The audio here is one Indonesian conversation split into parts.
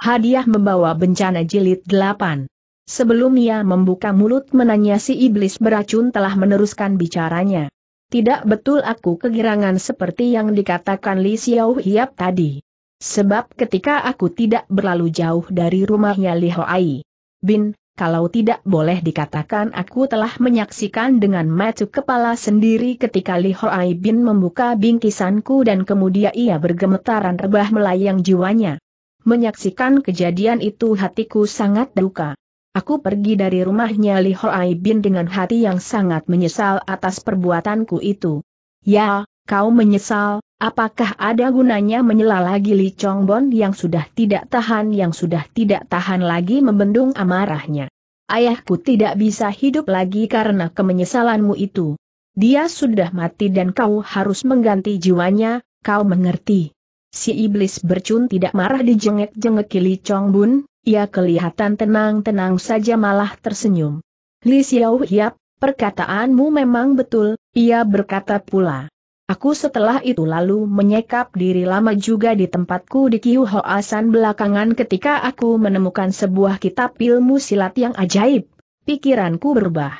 Hadiah membawa bencana jilid 8. Sebelum ia membuka mulut menanya si iblis beracun telah meneruskan bicaranya. Tidak betul aku kegirangan seperti yang dikatakan Li Xiao Hiap tadi. Sebab ketika aku tidak berlalu jauh dari rumahnya Li Hoai Bin, kalau tidak boleh dikatakan aku telah menyaksikan dengan mata kepala sendiri ketika Li Hoai Bin membuka bingkisanku dan kemudian ia bergemetaran rebah melayang jiwanya. Menyaksikan kejadian itu hatiku sangat duka. Aku pergi dari rumahnya Li Hoai Bin dengan hati yang sangat menyesal atas perbuatanku itu. Ya, kau menyesal, apakah ada gunanya menyela lagi Li Chongbon yang sudah tidak tahan yang sudah tidak tahan lagi membendung amarahnya. Ayahku tidak bisa hidup lagi karena kemenyesalanmu itu. Dia sudah mati dan kau harus mengganti jiwanya, kau mengerti. Si iblis bercun tidak marah dijengek jengek kili Chong Bun, ia kelihatan tenang-tenang saja malah tersenyum. Li Xiao Hiap, perkataanmu memang betul, ia berkata pula. Aku setelah itu lalu menyekap diri lama juga di tempatku di Kiu Hoasan belakangan ketika aku menemukan sebuah kitab ilmu silat yang ajaib. Pikiranku berubah.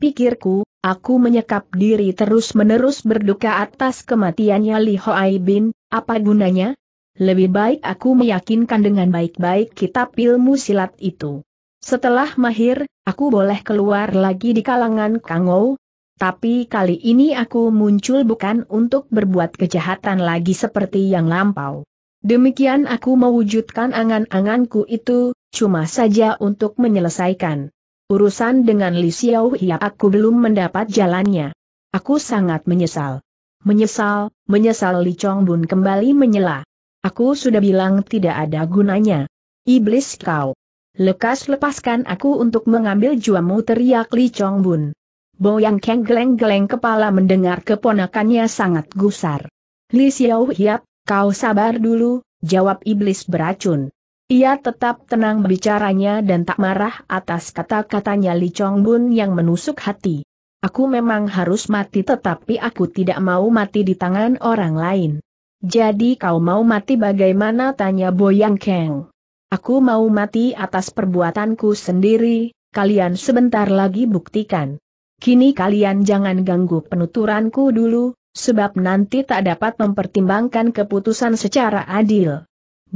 Pikirku, Aku menyekap diri terus-menerus berduka atas kematiannya Li Hoai Bin, apa gunanya? Lebih baik aku meyakinkan dengan baik-baik kitab ilmu silat itu. Setelah mahir, aku boleh keluar lagi di kalangan Kangou, tapi kali ini aku muncul bukan untuk berbuat kejahatan lagi seperti yang lampau. Demikian aku mewujudkan angan-anganku itu, cuma saja untuk menyelesaikan Urusan dengan Li Xiao Hia aku belum mendapat jalannya. Aku sangat menyesal. Menyesal, menyesal Li Chong Bun kembali menyela. Aku sudah bilang tidak ada gunanya. Iblis kau. Lekas lepaskan aku untuk mengambil juamu teriak Li Chong Bun. Boyang Keng geleng-geleng kepala mendengar keponakannya sangat gusar. Li Xiao Hia, kau sabar dulu, jawab iblis beracun. Ia tetap tenang bicaranya dan tak marah atas kata-katanya Li Chong Bun yang menusuk hati. Aku memang harus mati tetapi aku tidak mau mati di tangan orang lain. Jadi kau mau mati bagaimana tanya Boyang Keng. Aku mau mati atas perbuatanku sendiri, kalian sebentar lagi buktikan. Kini kalian jangan ganggu penuturanku dulu, sebab nanti tak dapat mempertimbangkan keputusan secara adil.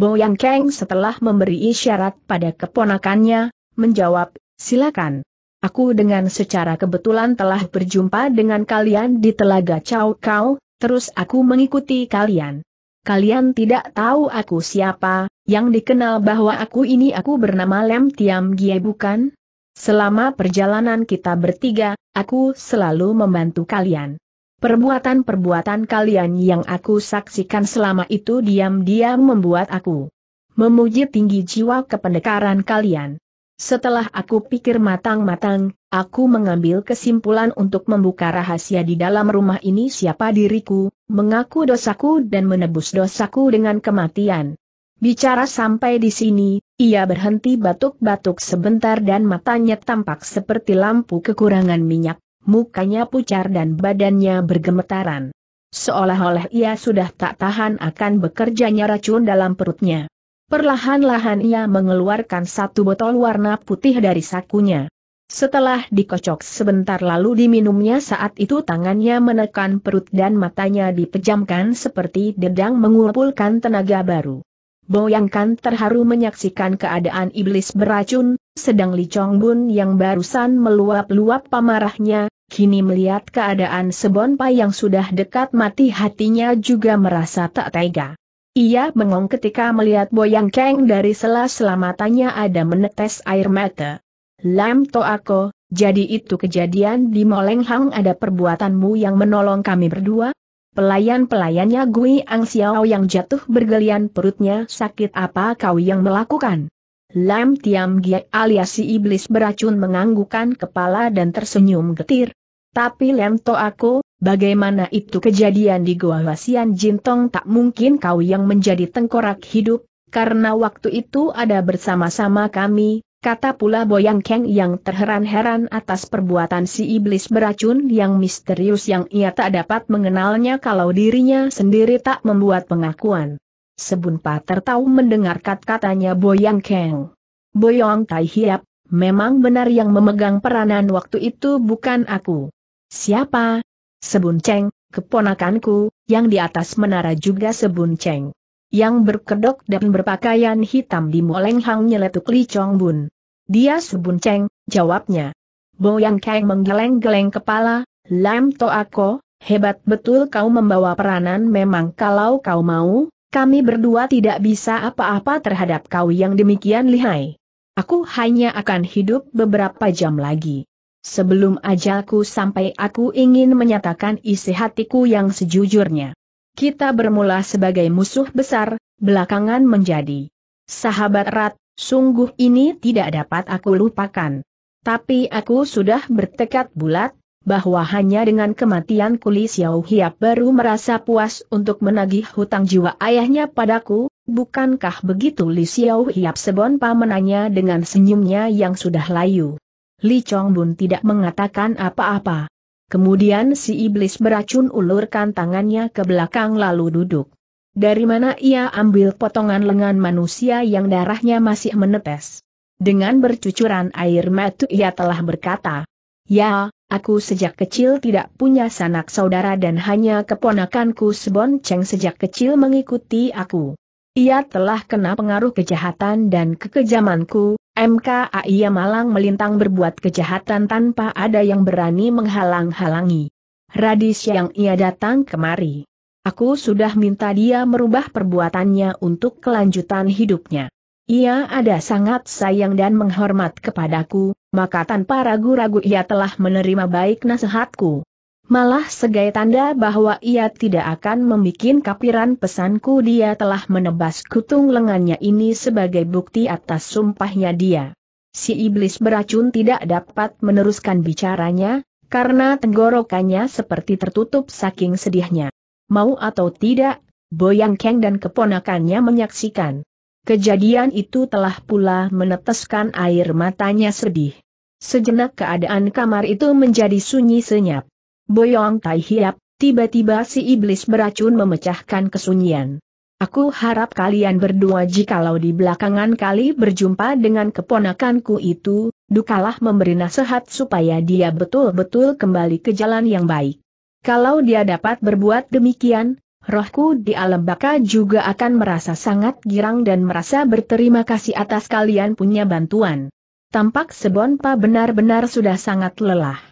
Boyang Kang setelah memberi isyarat pada keponakannya, menjawab, silakan. Aku dengan secara kebetulan telah berjumpa dengan kalian di Telaga Chao Kau, terus aku mengikuti kalian. Kalian tidak tahu aku siapa, yang dikenal bahwa aku ini aku bernama Lem Tiam Gie bukan? Selama perjalanan kita bertiga, aku selalu membantu kalian. Perbuatan-perbuatan kalian yang aku saksikan selama itu diam-diam membuat aku memuji tinggi jiwa kependekaran kalian. Setelah aku pikir matang-matang, aku mengambil kesimpulan untuk membuka rahasia di dalam rumah ini siapa diriku, mengaku dosaku dan menebus dosaku dengan kematian. Bicara sampai di sini, ia berhenti batuk-batuk sebentar dan matanya tampak seperti lampu kekurangan minyak mukanya pucar dan badannya bergemetaran. Seolah-olah ia sudah tak tahan akan bekerjanya racun dalam perutnya. Perlahan-lahan ia mengeluarkan satu botol warna putih dari sakunya. Setelah dikocok sebentar lalu diminumnya saat itu tangannya menekan perut dan matanya dipejamkan seperti dedang mengumpulkan tenaga baru. Boyangkan terharu menyaksikan keadaan iblis beracun, sedang Li Chong Bun yang barusan meluap-luap pamarahnya, kini melihat keadaan Sebonpa yang sudah dekat mati hatinya juga merasa tak tega. Ia bengong ketika melihat Boyang Keng dari sela-sela matanya ada menetes air mata. Lam to aku, jadi itu kejadian di Molenghang ada perbuatanmu yang menolong kami berdua? Pelayan-pelayannya Gui Ang Xiao yang jatuh bergelian perutnya sakit apa kau yang melakukan? Lam Tiam Gie alias si iblis beracun menganggukan kepala dan tersenyum getir. Tapi Lam To aku, bagaimana itu kejadian di Goa Wasian Jintong tak mungkin kau yang menjadi tengkorak hidup, karena waktu itu ada bersama-sama kami, Kata pula Boyang Kang yang terheran-heran atas perbuatan si iblis beracun yang misterius yang ia tak dapat mengenalnya kalau dirinya sendiri tak membuat pengakuan. Sebun tertawa mendengar kat-katanya Boyang Kang. Boyong Tai Hiap, memang benar yang memegang peranan waktu itu bukan aku. Siapa? Sebun Cheng, keponakanku, yang di atas menara juga Sebun Cheng yang berkedok dan berpakaian hitam di Moleng Hang nyeletuk Li Chong Bun. Dia Subun ceng, jawabnya. Bo Yang Kang menggeleng-geleng kepala, Lam To Ako, hebat betul kau membawa peranan memang kalau kau mau, kami berdua tidak bisa apa-apa terhadap kau yang demikian lihai. Aku hanya akan hidup beberapa jam lagi. Sebelum ajalku sampai aku ingin menyatakan isi hatiku yang sejujurnya. Kita bermula sebagai musuh besar, belakangan menjadi sahabat erat, sungguh ini tidak dapat aku lupakan. Tapi aku sudah bertekad bulat, bahwa hanya dengan kematian Kuli Xiao Hiap baru merasa puas untuk menagih hutang jiwa ayahnya padaku, bukankah begitu Li Xiao Hiap sebonpa menanya dengan senyumnya yang sudah layu. Li Chong Bun tidak mengatakan apa-apa. Kemudian si iblis beracun ulurkan tangannya ke belakang lalu duduk. Dari mana ia ambil potongan lengan manusia yang darahnya masih menetes. Dengan bercucuran air mata ia telah berkata, Ya, aku sejak kecil tidak punya sanak saudara dan hanya keponakanku Sebon ceng sejak kecil mengikuti aku. Ia telah kena pengaruh kejahatan dan kekejamanku, MK Aia Malang melintang berbuat kejahatan tanpa ada yang berani menghalang-halangi. Radis yang ia datang kemari. Aku sudah minta dia merubah perbuatannya untuk kelanjutan hidupnya. Ia ada sangat sayang dan menghormat kepadaku, maka tanpa ragu-ragu ia telah menerima baik nasihatku. Malah segai tanda bahwa ia tidak akan membuat kapiran pesanku dia telah menebas kutung lengannya ini sebagai bukti atas sumpahnya dia. Si iblis beracun tidak dapat meneruskan bicaranya, karena tenggorokannya seperti tertutup saking sedihnya. Mau atau tidak, Boyang Keng dan keponakannya menyaksikan. Kejadian itu telah pula meneteskan air matanya sedih. Sejenak keadaan kamar itu menjadi sunyi senyap. Boyong Tai Hiap, tiba-tiba si iblis beracun memecahkan kesunyian. Aku harap kalian berdua jikalau di belakangan kali berjumpa dengan keponakanku itu, dukalah memberi nasihat supaya dia betul-betul kembali ke jalan yang baik. Kalau dia dapat berbuat demikian, rohku di alam baka juga akan merasa sangat girang dan merasa berterima kasih atas kalian punya bantuan. Tampak Sebonpa benar-benar sudah sangat lelah.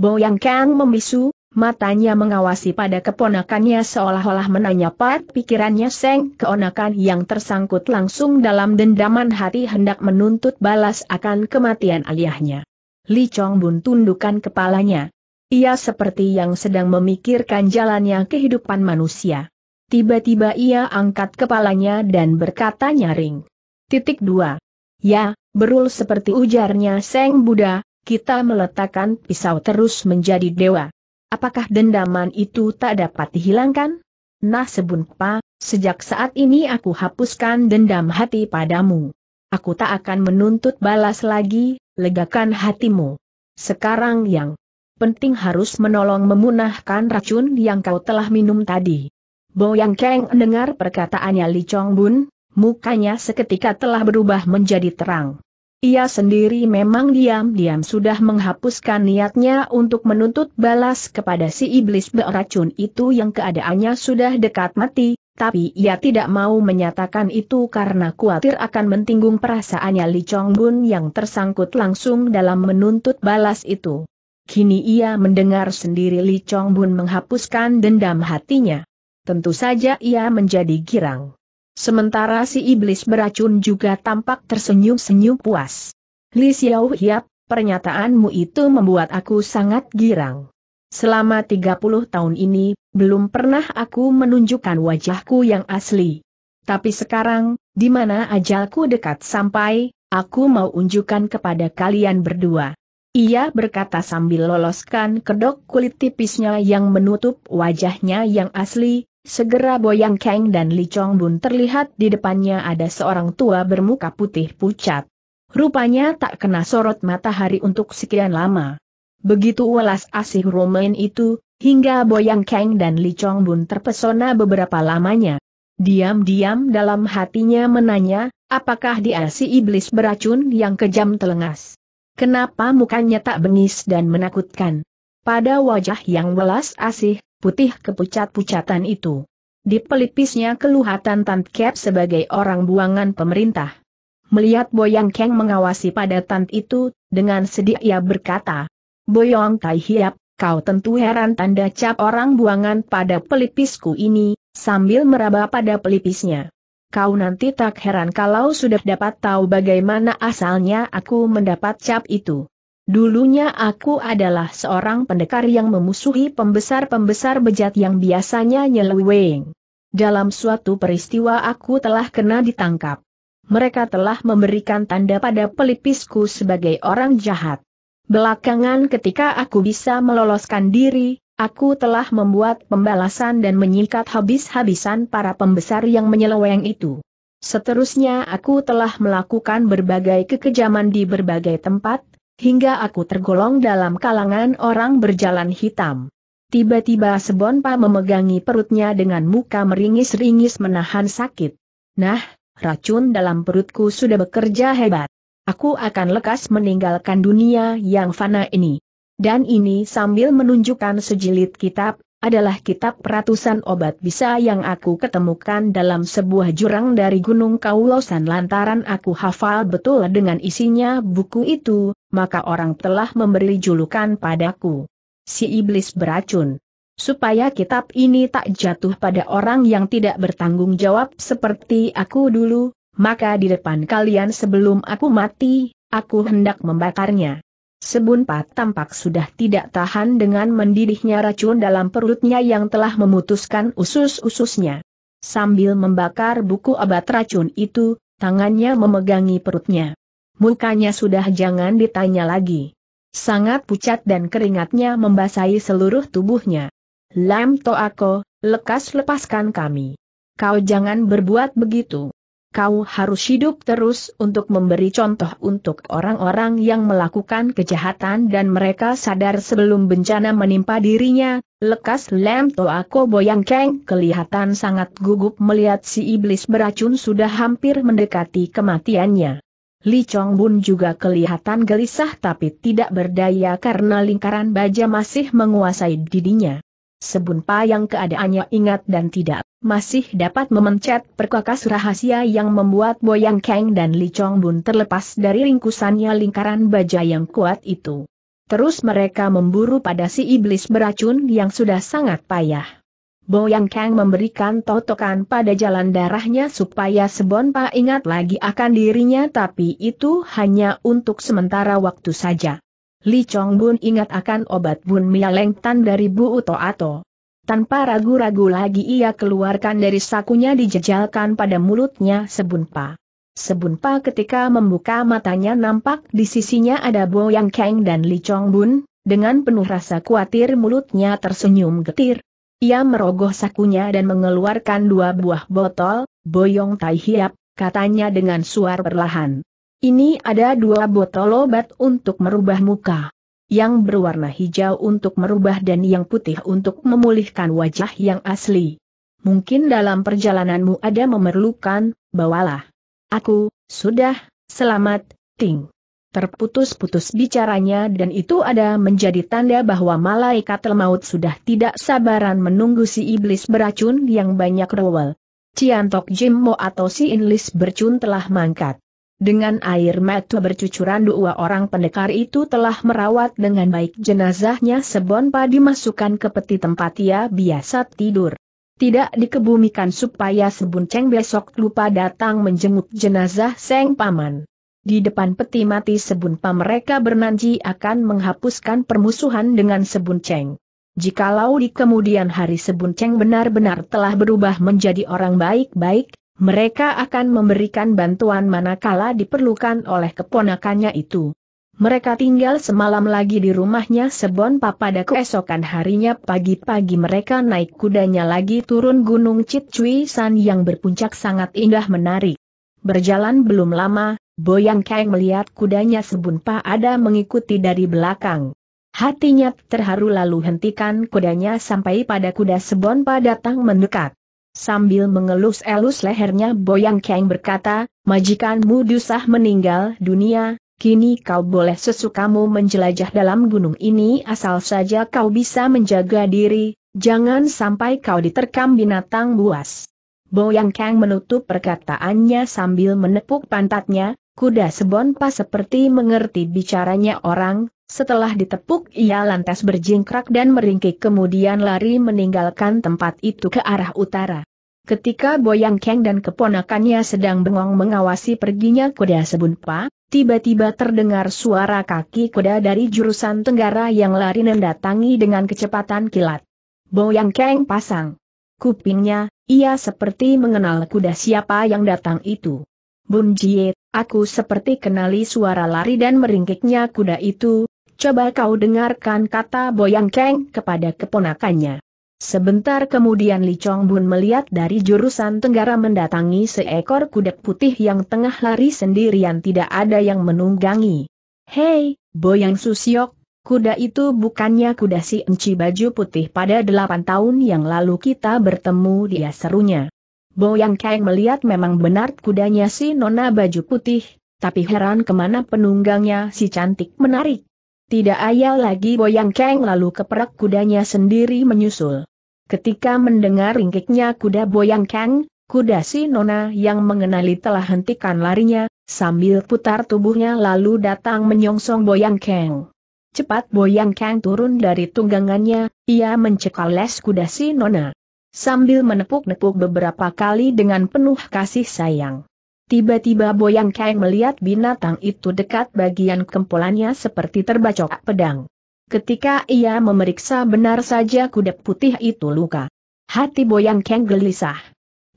Boyang Kang membisu, matanya mengawasi pada keponakannya seolah-olah menanya pat pikirannya Seng keonakan yang tersangkut langsung dalam dendaman hati hendak menuntut balas akan kematian aliyahnya. Li Chong Bun tundukkan kepalanya. Ia seperti yang sedang memikirkan jalannya kehidupan manusia. Tiba-tiba ia angkat kepalanya dan berkata nyaring. Titik dua. Ya, berul seperti ujarnya Seng Buddha, kita meletakkan pisau terus menjadi dewa. Apakah dendaman itu tak dapat dihilangkan? Nah sebunpa, sejak saat ini aku hapuskan dendam hati padamu. Aku tak akan menuntut balas lagi, legakan hatimu. Sekarang yang penting harus menolong memunahkan racun yang kau telah minum tadi. yang Keng dengar perkataannya Li Chong Bun, mukanya seketika telah berubah menjadi terang. Ia sendiri memang diam-diam sudah menghapuskan niatnya untuk menuntut balas kepada si iblis beracun itu yang keadaannya sudah dekat mati, tapi ia tidak mau menyatakan itu karena khawatir akan mentinggung perasaannya Li Chong Bun yang tersangkut langsung dalam menuntut balas itu. Kini ia mendengar sendiri Li Chong Bun menghapuskan dendam hatinya. Tentu saja ia menjadi girang. Sementara si iblis beracun juga tampak tersenyum-senyum puas. Li Xiao Hiap, pernyataanmu itu membuat aku sangat girang. Selama 30 tahun ini, belum pernah aku menunjukkan wajahku yang asli. Tapi sekarang, di mana ajalku dekat sampai, aku mau unjukkan kepada kalian berdua. Ia berkata sambil loloskan kedok kulit tipisnya yang menutup wajahnya yang asli, Segera Boyang Kang dan Li Chong Bun terlihat di depannya ada seorang tua bermuka putih pucat. Rupanya tak kena sorot matahari untuk sekian lama. Begitu welas asih Romain itu, hingga Boyang Kang dan Li Chong Bun terpesona beberapa lamanya. Diam-diam dalam hatinya menanya, apakah dia si iblis beracun yang kejam telengas? Kenapa mukanya tak bengis dan menakutkan? Pada wajah yang welas asih, putih kepucat-pucatan itu. Di pelipisnya keluhatan Tan Kep sebagai orang buangan pemerintah. Melihat Boyang Keng mengawasi pada Tan itu, dengan sedih ia berkata, Boyong Tai Hiap, kau tentu heran tanda cap orang buangan pada pelipisku ini, sambil meraba pada pelipisnya. Kau nanti tak heran kalau sudah dapat tahu bagaimana asalnya aku mendapat cap itu. Dulunya aku adalah seorang pendekar yang memusuhi pembesar-pembesar bejat yang biasanya nyeleweng. Dalam suatu peristiwa aku telah kena ditangkap. Mereka telah memberikan tanda pada pelipisku sebagai orang jahat. Belakangan ketika aku bisa meloloskan diri, aku telah membuat pembalasan dan menyikat habis-habisan para pembesar yang menyeleweng itu. Seterusnya aku telah melakukan berbagai kekejaman di berbagai tempat, hingga aku tergolong dalam kalangan orang berjalan hitam. Tiba-tiba Sebonpa memegangi perutnya dengan muka meringis-ringis menahan sakit. Nah, racun dalam perutku sudah bekerja hebat. Aku akan lekas meninggalkan dunia yang fana ini. Dan ini sambil menunjukkan sejilid kitab, adalah kitab ratusan obat bisa yang aku ketemukan dalam sebuah jurang dari Gunung Kaulosan lantaran aku hafal betul dengan isinya buku itu, maka orang telah memberi julukan padaku. Si iblis beracun. Supaya kitab ini tak jatuh pada orang yang tidak bertanggung jawab seperti aku dulu, maka di depan kalian sebelum aku mati, aku hendak membakarnya. Sebunpat tampak sudah tidak tahan dengan mendidihnya racun dalam perutnya yang telah memutuskan usus-ususnya. Sambil membakar buku abad racun itu, tangannya memegangi perutnya mukanya sudah jangan ditanya lagi. Sangat pucat dan keringatnya membasahi seluruh tubuhnya. Lam Toako, lekas lepaskan kami. Kau jangan berbuat begitu. Kau harus hidup terus untuk memberi contoh untuk orang-orang yang melakukan kejahatan dan mereka sadar sebelum bencana menimpa dirinya. Lekas Lam Toako Boyang Keng kelihatan sangat gugup melihat si iblis beracun sudah hampir mendekati kematiannya. Li Chong Bun juga kelihatan gelisah tapi tidak berdaya karena lingkaran baja masih menguasai dirinya. Sebun yang keadaannya ingat dan tidak, masih dapat memencet perkakas rahasia yang membuat Boyang Kang dan Li Chong Bun terlepas dari ringkusannya lingkaran baja yang kuat itu. Terus mereka memburu pada si iblis beracun yang sudah sangat payah. Boyang Kang memberikan totokan pada jalan darahnya supaya Sebonpa ingat lagi akan dirinya tapi itu hanya untuk sementara waktu saja. Li Chong Bun ingat akan obat Bun Mialeng Tan dari Bu Uto Ato. Tanpa ragu-ragu lagi ia keluarkan dari sakunya dijejalkan pada mulutnya sebunpa. Sebunpa ketika membuka matanya nampak di sisinya ada Bo Yang Kang dan Li Chong Bun, dengan penuh rasa khawatir mulutnya tersenyum getir. Ia merogoh sakunya dan mengeluarkan dua buah botol, boyong tai hiap, katanya dengan suar perlahan. Ini ada dua botol obat untuk merubah muka. Yang berwarna hijau untuk merubah dan yang putih untuk memulihkan wajah yang asli. Mungkin dalam perjalananmu ada memerlukan, bawalah. Aku, sudah, selamat, ting. Terputus-putus bicaranya dan itu ada menjadi tanda bahwa malaikat lemaut sudah tidak sabaran menunggu si iblis beracun yang banyak rewel. Ciantok Jimmo atau si Inlis bercun telah mangkat. Dengan air mata bercucuran dua orang pendekar itu telah merawat dengan baik jenazahnya sebonpa dimasukkan ke peti tempat ia biasa tidur. Tidak dikebumikan supaya sebunceng besok lupa datang menjenguk jenazah Seng Paman. Di depan peti mati Sebun mereka bernanji akan menghapuskan permusuhan dengan Sebun ceng. Jikalau di kemudian hari Sebun ceng benar-benar telah berubah menjadi orang baik-baik, mereka akan memberikan bantuan manakala diperlukan oleh keponakannya itu. Mereka tinggal semalam lagi di rumahnya Sebon Pa pada keesokan harinya pagi-pagi mereka naik kudanya lagi turun gunung Citcui San yang berpuncak sangat indah menarik. Berjalan belum lama, Boyang Kang melihat kudanya sebunpa ada mengikuti dari belakang. Hatinya terharu lalu hentikan kudanya sampai pada kuda sebonpa datang mendekat. Sambil mengelus-elus lehernya Boyang Kang berkata, majikanmu dusah meninggal dunia, kini kau boleh sesukamu menjelajah dalam gunung ini asal saja kau bisa menjaga diri, jangan sampai kau diterkam binatang buas. Boyang Kang menutup perkataannya sambil menepuk pantatnya, Kuda Sebonpa seperti mengerti bicaranya orang, setelah ditepuk ia lantas berjingkrak dan meringkik kemudian lari meninggalkan tempat itu ke arah utara. Ketika Boyang Kang dan keponakannya sedang bengong mengawasi perginya kuda Sebonpa, tiba-tiba terdengar suara kaki kuda dari jurusan tenggara yang lari mendatangi dengan kecepatan kilat. Boyang Kang pasang kupingnya, ia seperti mengenal kuda siapa yang datang itu. Bun Jie, aku seperti kenali suara lari dan meringkiknya kuda itu, coba kau dengarkan kata Boyang Keng kepada keponakannya. Sebentar kemudian Li Chong Bun melihat dari jurusan tenggara mendatangi seekor kuda putih yang tengah lari sendirian tidak ada yang menunggangi. Hei, Boyang Susiok, kuda itu bukannya kuda si enci baju putih pada delapan tahun yang lalu kita bertemu dia serunya. Boyang Kang melihat memang benar kudanya si Nona baju putih, tapi heran kemana penunggangnya si cantik menarik. Tidak ayal lagi Boyang Kang lalu keperak kudanya sendiri menyusul. Ketika mendengar ringkiknya kuda Boyang Kang, kuda si Nona yang mengenali telah hentikan larinya, sambil putar tubuhnya lalu datang menyongsong Boyang Kang. Cepat Boyang Kang turun dari tunggangannya, ia mencekal les kuda si Nona sambil menepuk-nepuk beberapa kali dengan penuh kasih sayang. Tiba-tiba Boyang Kang melihat binatang itu dekat bagian kempolannya seperti terbacok pedang. Ketika ia memeriksa benar saja kuda putih itu luka. Hati Boyang Kang gelisah.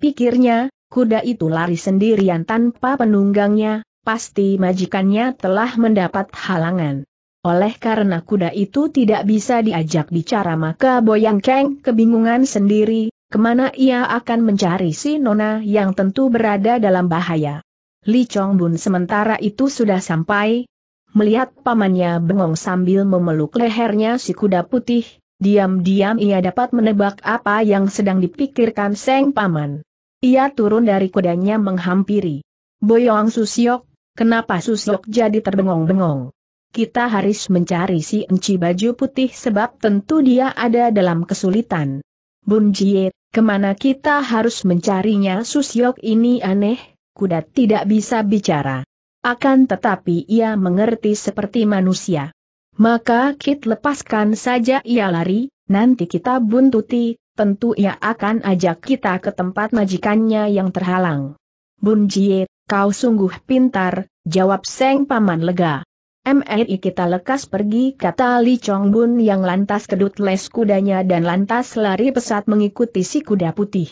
Pikirnya, kuda itu lari sendirian tanpa penunggangnya, pasti majikannya telah mendapat halangan. Oleh karena kuda itu tidak bisa diajak bicara maka Boyang Kang kebingungan sendiri, kemana ia akan mencari si Nona yang tentu berada dalam bahaya. Li Chong Bun sementara itu sudah sampai, melihat pamannya bengong sambil memeluk lehernya si kuda putih, diam-diam ia dapat menebak apa yang sedang dipikirkan Seng Paman. Ia turun dari kudanya menghampiri. Boyong Susiok, kenapa Susiok jadi terbengong-bengong? kita harus mencari si enci baju putih sebab tentu dia ada dalam kesulitan. Bun Jie, kemana kita harus mencarinya Susyok ini aneh, kuda tidak bisa bicara. Akan tetapi ia mengerti seperti manusia. Maka Kit lepaskan saja ia lari, nanti kita buntuti, tentu ia akan ajak kita ke tempat majikannya yang terhalang. Bun Jie, kau sungguh pintar, jawab Seng Paman lega. MRI kita lekas pergi kata Li Chong Bun yang lantas kedut les kudanya dan lantas lari pesat mengikuti si kuda putih.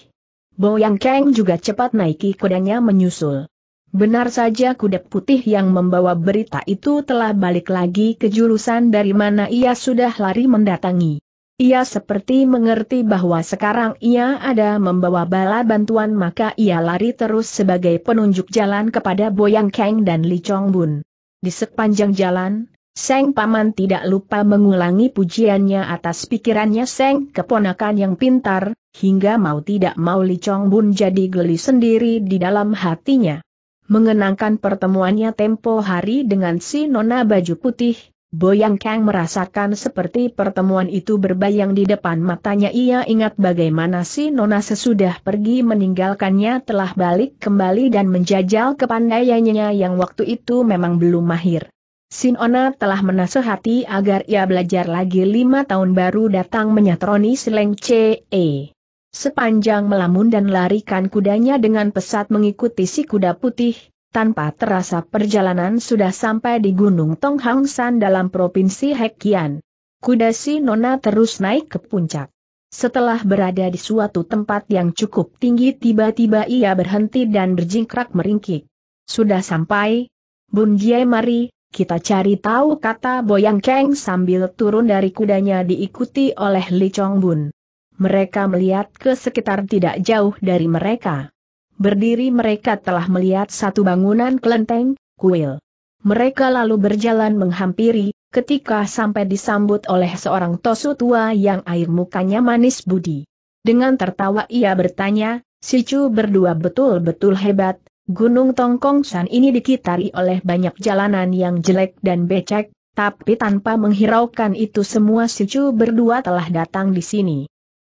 Bo Yang Kang juga cepat naiki kudanya menyusul. Benar saja kuda putih yang membawa berita itu telah balik lagi ke jurusan dari mana ia sudah lari mendatangi. Ia seperti mengerti bahwa sekarang ia ada membawa bala bantuan maka ia lari terus sebagai penunjuk jalan kepada Boyang Kang dan Li Chong Bun. Di sepanjang jalan, Seng Paman tidak lupa mengulangi pujiannya atas pikirannya Seng keponakan yang pintar, hingga mau tidak mau Li Chong Bun jadi geli sendiri di dalam hatinya. Mengenangkan pertemuannya tempo hari dengan si Nona Baju Putih, Boyang Kang merasakan seperti pertemuan itu berbayang di depan matanya ia ingat bagaimana si Nona sesudah pergi meninggalkannya telah balik kembali dan menjajal kepandaiannya yang waktu itu memang belum mahir. Si Nona telah menasehati agar ia belajar lagi lima tahun baru datang menyatroni Seleng C.E. Sepanjang melamun dan larikan kudanya dengan pesat mengikuti si kuda putih, tanpa terasa perjalanan sudah sampai di Gunung Tonghangsan dalam Provinsi Hekian. Kuda si Nona terus naik ke puncak. Setelah berada di suatu tempat yang cukup tinggi tiba-tiba ia berhenti dan berjingkrak meringkik. Sudah sampai? Bun Jie mari, kita cari tahu kata Boyang Keng sambil turun dari kudanya diikuti oleh Li Chong Bun. Mereka melihat ke sekitar tidak jauh dari mereka berdiri mereka telah melihat satu bangunan kelenteng, kuil. Mereka lalu berjalan menghampiri, ketika sampai disambut oleh seorang tosu tua yang air mukanya manis budi. Dengan tertawa ia bertanya, Sicu berdua betul-betul hebat, Gunung Tongkong Tongkongsan ini dikitari oleh banyak jalanan yang jelek dan becek, tapi tanpa menghiraukan itu semua Sicu berdua telah datang di sini.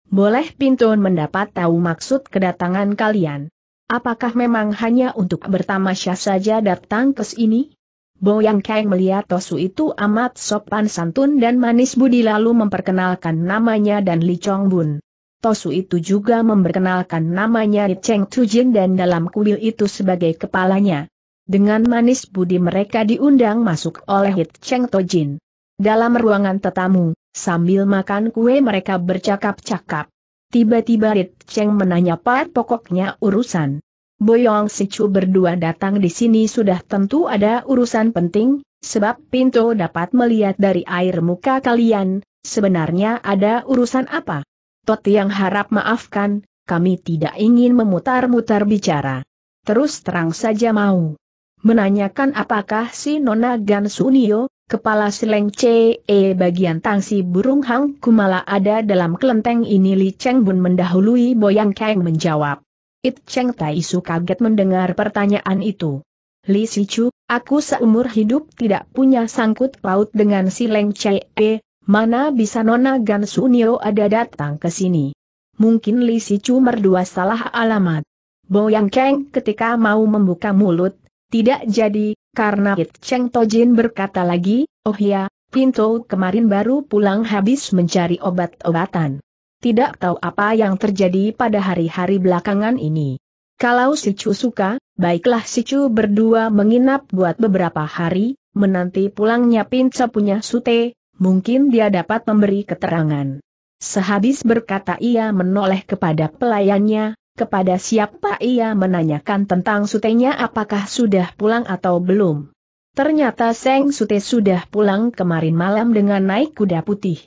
Boleh Pintun mendapat tahu maksud kedatangan kalian. Apakah memang hanya untuk bertamasya saja datang ke sini? Boyang Kang melihat Tosu itu amat sopan santun dan manis budi lalu memperkenalkan namanya dan Li Chong Bun. Tosu itu juga memperkenalkan namanya Li Cheng Tujin dan dalam kuil itu sebagai kepalanya. Dengan manis budi mereka diundang masuk oleh Hit Cheng Tojin. Dalam ruangan tetamu, sambil makan kue mereka bercakap-cakap. Tiba-tiba Rit Cheng menanya Pat pokoknya urusan. Boyong Sichu berdua datang di sini sudah tentu ada urusan penting, sebab Pinto dapat melihat dari air muka kalian, sebenarnya ada urusan apa? Tot yang harap maafkan, kami tidak ingin memutar-mutar bicara. Terus terang saja mau. Menanyakan apakah si Nona Gan Sunio, Kepala Sileng CE bagian tangsi burung Hang Kumala ada dalam kelenteng ini Li Cheng Bun mendahului Boyang Kang menjawab. It Cheng Tai Su kaget mendengar pertanyaan itu. Li Sichu, aku seumur hidup tidak punya sangkut paut dengan Sileng CE, mana bisa Nona Gan Su Nio ada datang ke sini. Mungkin Li Sichu merdua salah alamat. Boyang Kang ketika mau membuka mulut, tidak jadi, karena It Cheng Tojin berkata lagi, oh ya, Pinto kemarin baru pulang habis mencari obat-obatan. Tidak tahu apa yang terjadi pada hari-hari belakangan ini. Kalau si Chu suka, baiklah si Chu berdua menginap buat beberapa hari, menanti pulangnya Pinto punya sute, mungkin dia dapat memberi keterangan. Sehabis berkata ia menoleh kepada pelayannya, kepada siapa ia menanyakan tentang sutenya apakah sudah pulang atau belum. Ternyata Seng Sute sudah pulang kemarin malam dengan naik kuda putih.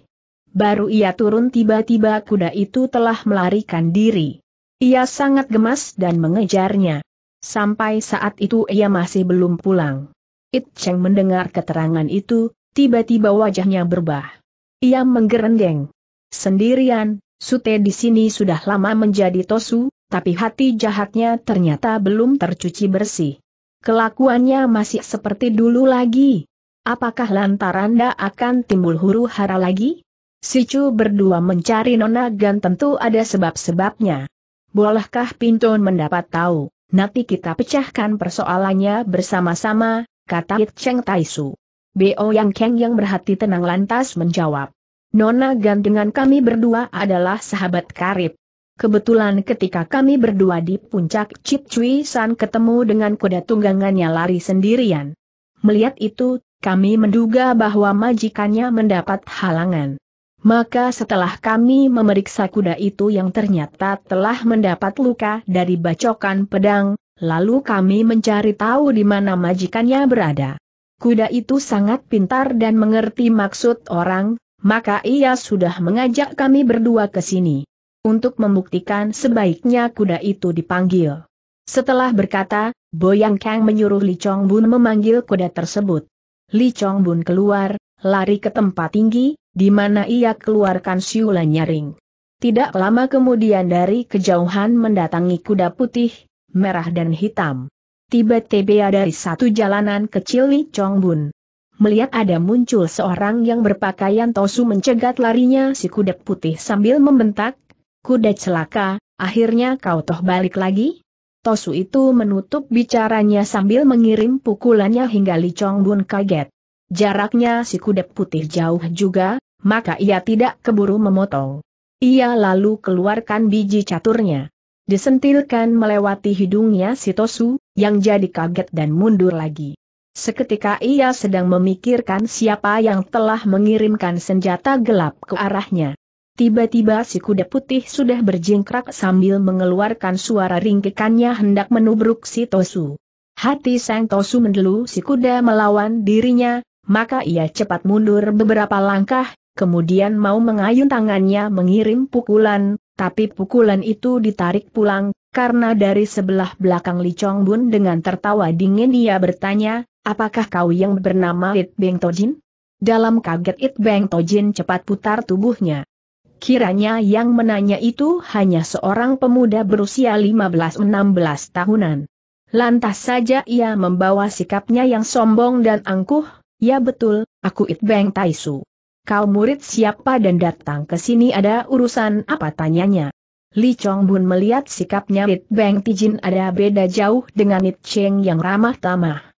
Baru ia turun tiba-tiba kuda itu telah melarikan diri. Ia sangat gemas dan mengejarnya. Sampai saat itu ia masih belum pulang. It Cheng mendengar keterangan itu, tiba-tiba wajahnya berubah. Ia menggerendeng. Sendirian, Sute di sini sudah lama menjadi Tosu, tapi hati jahatnya ternyata belum tercuci bersih. Kelakuannya masih seperti dulu lagi. Apakah lantaran da akan timbul huru hara lagi? Sicu berdua mencari Nona Gan tentu ada sebab-sebabnya. Bolehkah Pinton mendapat tahu? Nanti kita pecahkan persoalannya bersama-sama, kata It Cheng Taisu. Bo Yang Keng yang berhati tenang lantas menjawab. Nona Gan dengan kami berdua adalah sahabat karib. Kebetulan ketika kami berdua di puncak Chip Chui San ketemu dengan kuda tunggangannya lari sendirian. Melihat itu, kami menduga bahwa majikannya mendapat halangan. Maka setelah kami memeriksa kuda itu yang ternyata telah mendapat luka dari bacokan pedang, lalu kami mencari tahu di mana majikannya berada. Kuda itu sangat pintar dan mengerti maksud orang, maka ia sudah mengajak kami berdua ke sini. Untuk membuktikan sebaiknya kuda itu dipanggil. Setelah berkata, Boyang Kang menyuruh Li Chong Bun memanggil kuda tersebut. Li Chong Bun keluar, lari ke tempat tinggi, di mana ia keluarkan siulan nyaring. Tidak lama kemudian dari kejauhan mendatangi kuda putih, merah dan hitam. Tiba-tiba dari satu jalanan kecil Li Chong Bun melihat ada muncul seorang yang berpakaian tosu mencegat larinya si kuda putih sambil membentak, kuda celaka, akhirnya kau toh balik lagi? Tosu itu menutup bicaranya sambil mengirim pukulannya hingga Li Chong Bun kaget. Jaraknya si kuda putih jauh juga, maka ia tidak keburu memotong. Ia lalu keluarkan biji caturnya. Disentilkan melewati hidungnya si Tosu, yang jadi kaget dan mundur lagi. Seketika ia sedang memikirkan siapa yang telah mengirimkan senjata gelap ke arahnya. Tiba-tiba si kuda putih sudah berjingkrak sambil mengeluarkan suara ringkikannya hendak menubruk si Tosu. Hati Sang Tosu mendelu si kuda melawan dirinya, maka ia cepat mundur beberapa langkah, kemudian mau mengayun tangannya mengirim pukulan, tapi pukulan itu ditarik pulang, karena dari sebelah belakang Li Chong Bun dengan tertawa dingin ia bertanya, Apakah kau yang bernama It Beng Tojin? Dalam kaget It Beng Tojin cepat putar tubuhnya. Kiranya yang menanya itu hanya seorang pemuda berusia 15-16 tahunan. Lantas saja ia membawa sikapnya yang sombong dan angkuh, ya betul, aku It Beng Taisu. Kau murid siapa dan datang ke sini ada urusan apa tanyanya. Li Chong Bun melihat sikapnya It Beng Tijin ada beda jauh dengan It Cheng yang ramah tamah.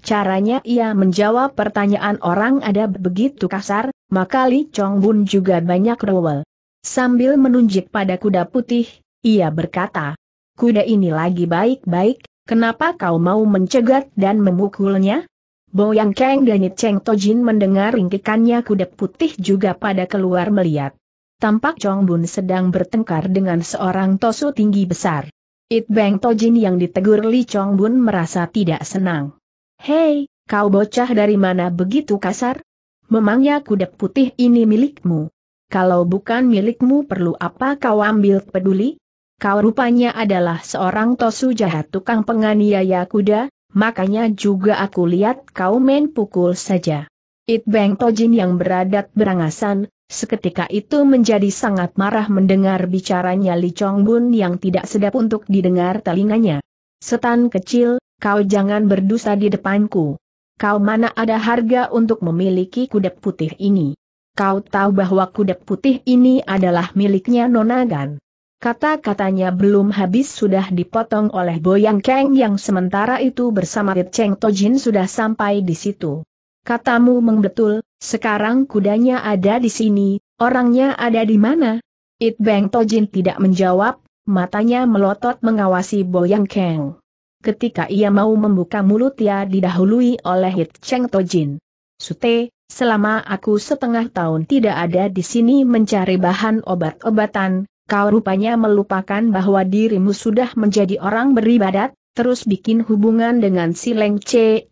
Caranya ia menjawab pertanyaan orang ada begitu kasar, maka Li Chong Bun juga banyak rewel. Sambil menunjuk pada kuda putih, ia berkata, Kuda ini lagi baik-baik, kenapa kau mau mencegat dan memukulnya? Boyang Kang dan Cheng Tojin mendengar ringkikannya kuda putih juga pada keluar melihat. Tampak Chong Bun sedang bertengkar dengan seorang tosu tinggi besar. It Bang Tojin yang ditegur Li Chong Bun merasa tidak senang. Hei, kau bocah dari mana begitu kasar? Memangnya kuda putih ini milikmu? Kalau bukan milikmu perlu apa kau ambil peduli? Kau rupanya adalah seorang tosu jahat tukang penganiaya kuda, makanya juga aku lihat kau main pukul saja. It Bang Tojin yang beradat berangasan, seketika itu menjadi sangat marah mendengar bicaranya Li Chong Bun yang tidak sedap untuk didengar telinganya. Setan kecil, kau jangan berdosa di depanku. Kau mana ada harga untuk memiliki kudep putih ini. Kau tahu bahwa kudep putih ini adalah miliknya Nonagan. Kata-katanya belum habis sudah dipotong oleh Boyang Kang yang sementara itu bersama Rit Cheng Tojin sudah sampai di situ. Katamu mengbetul, sekarang kudanya ada di sini, orangnya ada di mana? It Beng Tojin tidak menjawab, matanya melotot mengawasi Boyang Kang ketika ia mau membuka mulut ia didahului oleh Hit Cheng Tojin. Sute, selama aku setengah tahun tidak ada di sini mencari bahan obat-obatan, kau rupanya melupakan bahwa dirimu sudah menjadi orang beribadat, terus bikin hubungan dengan si Leng Ce.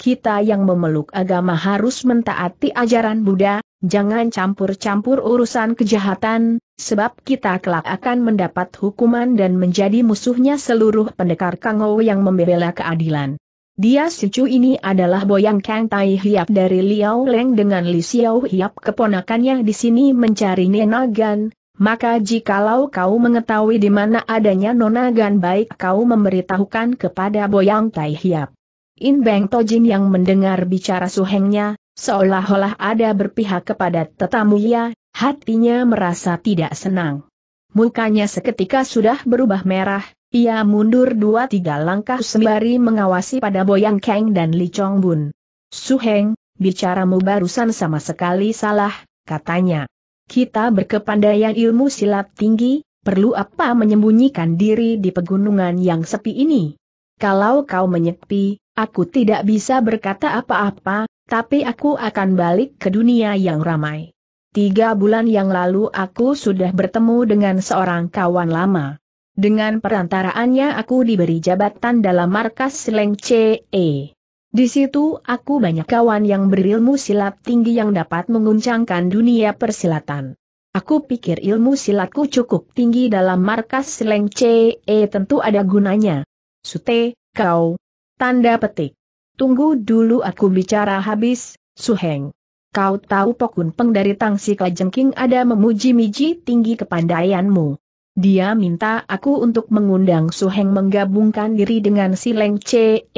Kita yang memeluk agama harus mentaati ajaran Buddha, jangan campur-campur urusan kejahatan, sebab kita kelak akan mendapat hukuman dan menjadi musuhnya seluruh pendekar Kangou yang membela keadilan. Dia Sicu ini adalah Boyang Kang Tai Hiap dari Liao Leng dengan Li Xiao Hiap keponakannya di sini mencari Nenagan, maka jikalau kau mengetahui di mana adanya Nonagan baik kau memberitahukan kepada Boyang Tai Hiap. In Beng Tojin yang mendengar bicara suhengnya, seolah-olah ada berpihak kepada tetamu ia hatinya merasa tidak senang. Mukanya seketika sudah berubah merah, ia mundur dua tiga langkah sembari mengawasi pada Boyang Kang dan Li Chong Bun. Suheng, bicaramu barusan sama sekali salah, katanya. Kita berkepandaian ilmu silat tinggi, perlu apa menyembunyikan diri di pegunungan yang sepi ini? Kalau kau menyepi, aku tidak bisa berkata apa-apa, tapi aku akan balik ke dunia yang ramai. Tiga bulan yang lalu aku sudah bertemu dengan seorang kawan lama. Dengan perantaraannya aku diberi jabatan dalam markas Seleng CE. Di situ aku banyak kawan yang berilmu silat tinggi yang dapat menguncangkan dunia persilatan. Aku pikir ilmu silatku cukup tinggi dalam markas Seleng CE tentu ada gunanya. Sute, kau. Tanda petik. Tunggu dulu aku bicara habis, Suheng. Kau tahu Pokun Peng dari Tangsi Klejengking ada memuji-miji tinggi kepandaianmu. Dia minta aku untuk mengundang Suheng menggabungkan diri dengan si Leng Ce.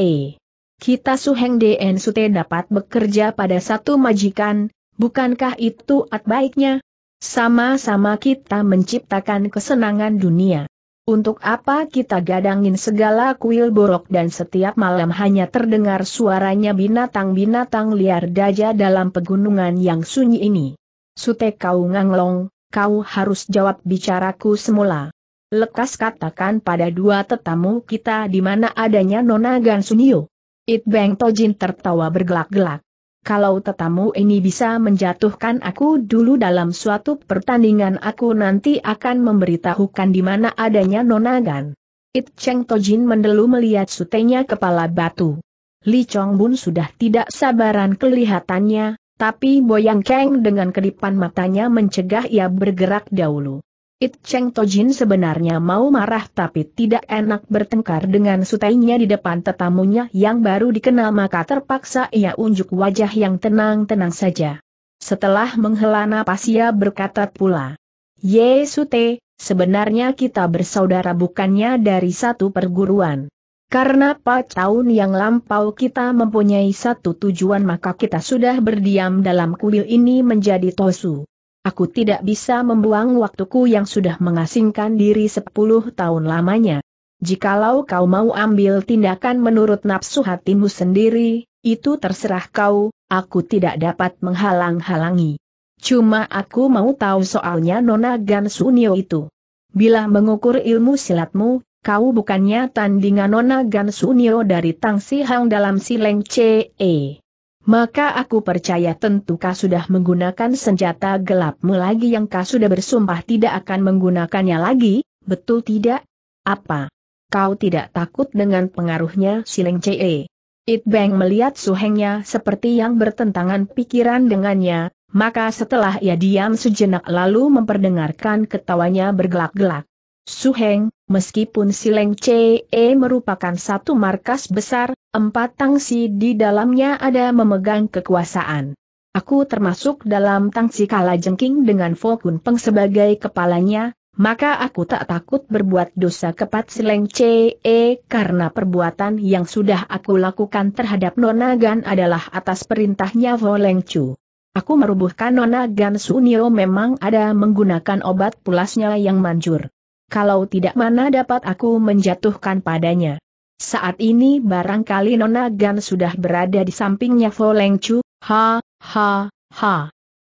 Kita Suheng DN Sute dapat bekerja pada satu majikan, bukankah itu at baiknya? Sama-sama kita menciptakan kesenangan dunia. Untuk apa kita gadangin segala kuil borok dan setiap malam hanya terdengar suaranya binatang-binatang liar daja dalam pegunungan yang sunyi ini? Sute kau nganglong, kau harus jawab bicaraku semula. Lekas katakan pada dua tetamu kita di mana adanya Nona Gansunio. It Beng Tojin tertawa bergelak-gelak kalau tetamu ini bisa menjatuhkan aku dulu dalam suatu pertandingan aku nanti akan memberitahukan di mana adanya nonagan. It Cheng Tojin mendelu melihat sutenya kepala batu. Li Chong Bun sudah tidak sabaran kelihatannya, tapi Boyang Keng dengan kedipan matanya mencegah ia bergerak dahulu. It Cheng Tojin sebenarnya mau marah tapi tidak enak bertengkar dengan sutainya di depan tetamunya yang baru dikenal maka terpaksa ia unjuk wajah yang tenang-tenang saja. Setelah menghela napas ia berkata pula, Ye Sute, sebenarnya kita bersaudara bukannya dari satu perguruan. Karena 4 tahun yang lampau kita mempunyai satu tujuan maka kita sudah berdiam dalam kuil ini menjadi tosu. Aku tidak bisa membuang waktuku yang sudah mengasingkan diri sepuluh tahun lamanya. Jikalau kau mau ambil tindakan menurut nafsu hatimu sendiri, itu terserah kau, aku tidak dapat menghalang-halangi. Cuma aku mau tahu soalnya Nona Gansunio itu. Bila mengukur ilmu silatmu, kau bukannya tandingan Nona Gansunio dari Tang Sihang dalam Sileng CE maka aku percaya tentu kau sudah menggunakan senjata gelapmu lagi yang kau sudah bersumpah tidak akan menggunakannya lagi, betul tidak? Apa? Kau tidak takut dengan pengaruhnya Siling CE? It Bang melihat suhengnya seperti yang bertentangan pikiran dengannya, maka setelah ia diam sejenak lalu memperdengarkan ketawanya bergelak-gelak. Suheng, Meskipun Sileng CE merupakan satu markas besar, empat tangsi di dalamnya ada memegang kekuasaan. Aku termasuk dalam tangsi kala jengking dengan Fokun Peng sebagai kepalanya, maka aku tak takut berbuat dosa kepat Sileng CE karena perbuatan yang sudah aku lakukan terhadap Nona Gan adalah atas perintahnya Voleng Chu. Aku merubuhkan Nona Gan Sunio memang ada menggunakan obat pulasnya yang manjur kalau tidak mana dapat aku menjatuhkan padanya. Saat ini barangkali Nona Gan sudah berada di sampingnya Fo Leng Chu, ha, ha, ha.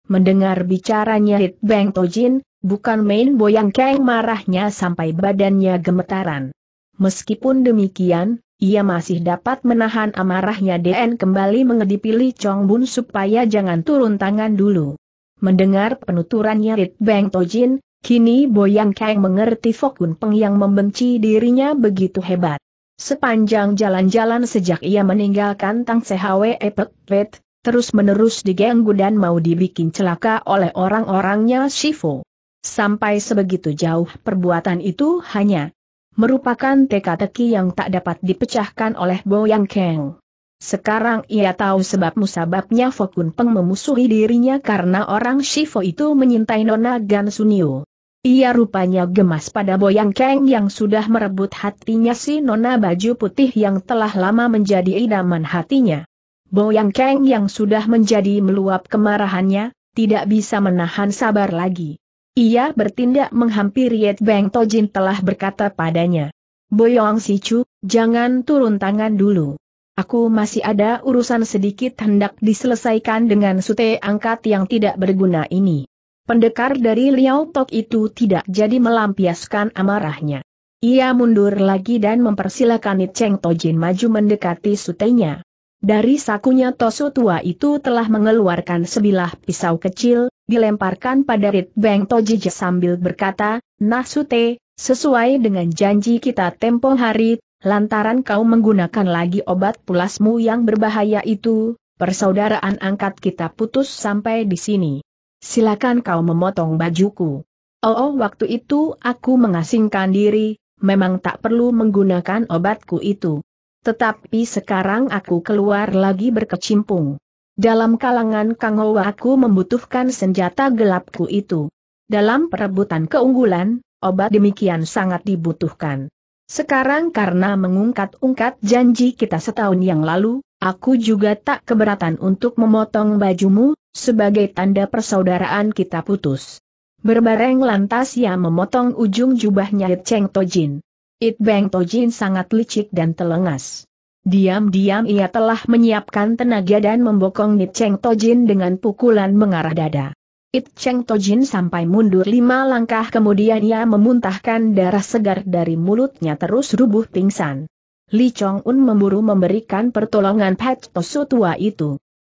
Mendengar bicaranya Hit Bang Tojin, bukan main boyang keng marahnya sampai badannya gemetaran. Meskipun demikian, ia masih dapat menahan amarahnya DN kembali mengedipi Li Chong Bun supaya jangan turun tangan dulu. Mendengar penuturannya Rit Beng Tojin, Kini Boyang Kang mengerti Fokun Peng yang membenci dirinya begitu hebat. Sepanjang jalan-jalan sejak ia meninggalkan Tang Sehawe Epek Pet, terus-menerus diganggu dan mau dibikin celaka oleh orang-orangnya Shifu. Sampai sebegitu jauh perbuatan itu hanya merupakan teka-teki yang tak dapat dipecahkan oleh Boyang Kang. Sekarang ia tahu sebab musababnya Fokun Peng memusuhi dirinya karena orang Shifo itu menyintai Nona Gan Sunio. Ia rupanya gemas pada Boyang Kang yang sudah merebut hatinya si nona baju putih yang telah lama menjadi idaman hatinya. Boyang Kang yang sudah menjadi meluap kemarahannya, tidak bisa menahan sabar lagi. Ia bertindak menghampiri Yet Beng Tojin telah berkata padanya. Boyong Sichu, jangan turun tangan dulu. Aku masih ada urusan sedikit hendak diselesaikan dengan sute angkat yang tidak berguna ini. Pendekar dari Liao Tok itu tidak jadi melampiaskan amarahnya. Ia mundur lagi dan mempersilakan Cheng Tojin maju mendekati sutenya. Dari sakunya Tosu tua itu telah mengeluarkan sebilah pisau kecil, dilemparkan pada Rit Beng Toji sambil berkata, Nah Sute, sesuai dengan janji kita tempo hari, lantaran kau menggunakan lagi obat pulasmu yang berbahaya itu, persaudaraan angkat kita putus sampai di sini silakan kau memotong bajuku. Oh, oh, waktu itu aku mengasingkan diri, memang tak perlu menggunakan obatku itu. Tetapi sekarang aku keluar lagi berkecimpung. Dalam kalangan Ho aku membutuhkan senjata gelapku itu. Dalam perebutan keunggulan, obat demikian sangat dibutuhkan. Sekarang karena mengungkat-ungkat janji kita setahun yang lalu, aku juga tak keberatan untuk memotong bajumu, sebagai tanda persaudaraan kita putus. Berbareng lantas ia memotong ujung jubahnya It Cheng Tojin. It Tojin sangat licik dan telengas. Diam-diam ia telah menyiapkan tenaga dan membokong It Cheng Tojin dengan pukulan mengarah dada. It Cheng Tojin sampai mundur lima langkah kemudian ia memuntahkan darah segar dari mulutnya terus rubuh pingsan. Li Chong Un memburu memberikan pertolongan Pat Tosu tua itu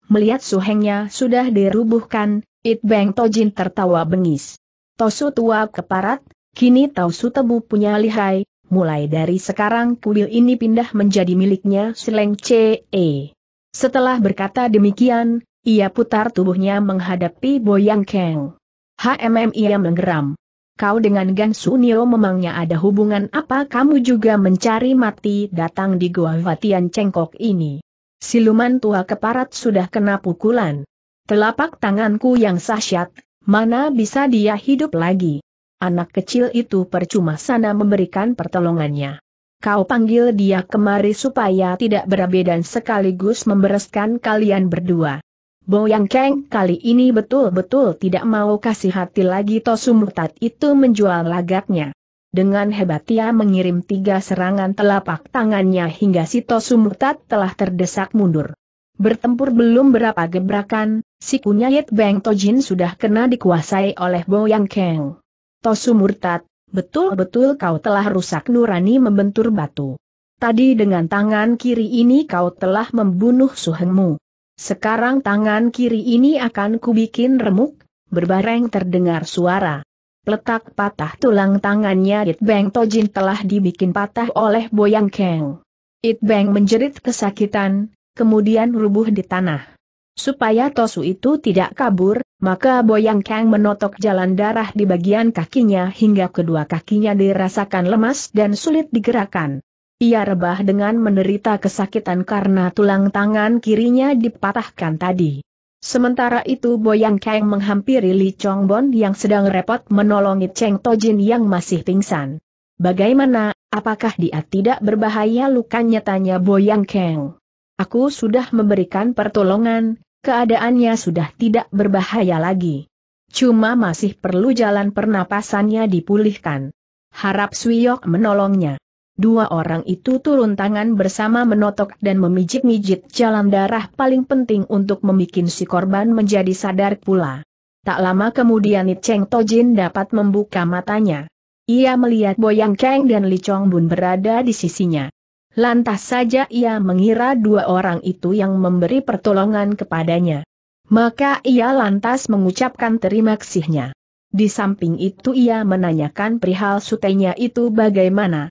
melihat suhengnya sudah dirubuhkan, It Beng Tojin tertawa bengis. Tosu tua keparat, kini Tosu tebu punya lihai, mulai dari sekarang kuil ini pindah menjadi miliknya Seleng Ce. E. Setelah berkata demikian, ia putar tubuhnya menghadapi Boyang Kang. HMM ia menggeram. Kau dengan Gan Nio memangnya ada hubungan apa kamu juga mencari mati datang di Gua Vatian Cengkok ini. Siluman tua keparat sudah kena pukulan. Telapak tanganku yang sahsyat, mana bisa dia hidup lagi? Anak kecil itu percuma sana memberikan pertolongannya. Kau panggil dia kemari supaya tidak berbeda dan sekaligus membereskan kalian berdua. Boyang Keng kali ini betul-betul tidak mau kasih hati lagi Tosumutat itu menjual lagaknya. Dengan hebat ia mengirim tiga serangan telapak tangannya hingga Sito Sumutat telah terdesak mundur. Bertempur belum berapa gebrakan, si Yet Beng Tojin sudah kena dikuasai oleh Boyang Keng. Tosu Murtad, betul-betul kau telah rusak nurani membentur batu. Tadi dengan tangan kiri ini kau telah membunuh suhengmu. Sekarang tangan kiri ini akan kubikin remuk, berbareng terdengar suara letak patah tulang tangannya It Bang Tojin telah dibikin patah oleh Boyang Kang. It Bang menjerit kesakitan, kemudian rubuh di tanah. Supaya Tosu itu tidak kabur, maka Boyang Kang menotok jalan darah di bagian kakinya hingga kedua kakinya dirasakan lemas dan sulit digerakkan. Ia rebah dengan menderita kesakitan karena tulang tangan kirinya dipatahkan tadi. Sementara itu Boyang Kang menghampiri Li Chongbon yang sedang repot menolongi Cheng Tojin yang masih pingsan. Bagaimana, apakah dia tidak berbahaya lukanya tanya Boyang Kang. Aku sudah memberikan pertolongan, keadaannya sudah tidak berbahaya lagi. Cuma masih perlu jalan pernapasannya dipulihkan. Harap Suyok menolongnya. Dua orang itu turun tangan bersama menotok dan memijit-mijit jalan darah paling penting untuk membuat si korban menjadi sadar pula. Tak lama kemudian Cheng Tojin dapat membuka matanya. Ia melihat Boyang Kang dan Li Chong Bun berada di sisinya. Lantas saja ia mengira dua orang itu yang memberi pertolongan kepadanya. Maka ia lantas mengucapkan terima kasihnya. Di samping itu ia menanyakan perihal sutenya itu bagaimana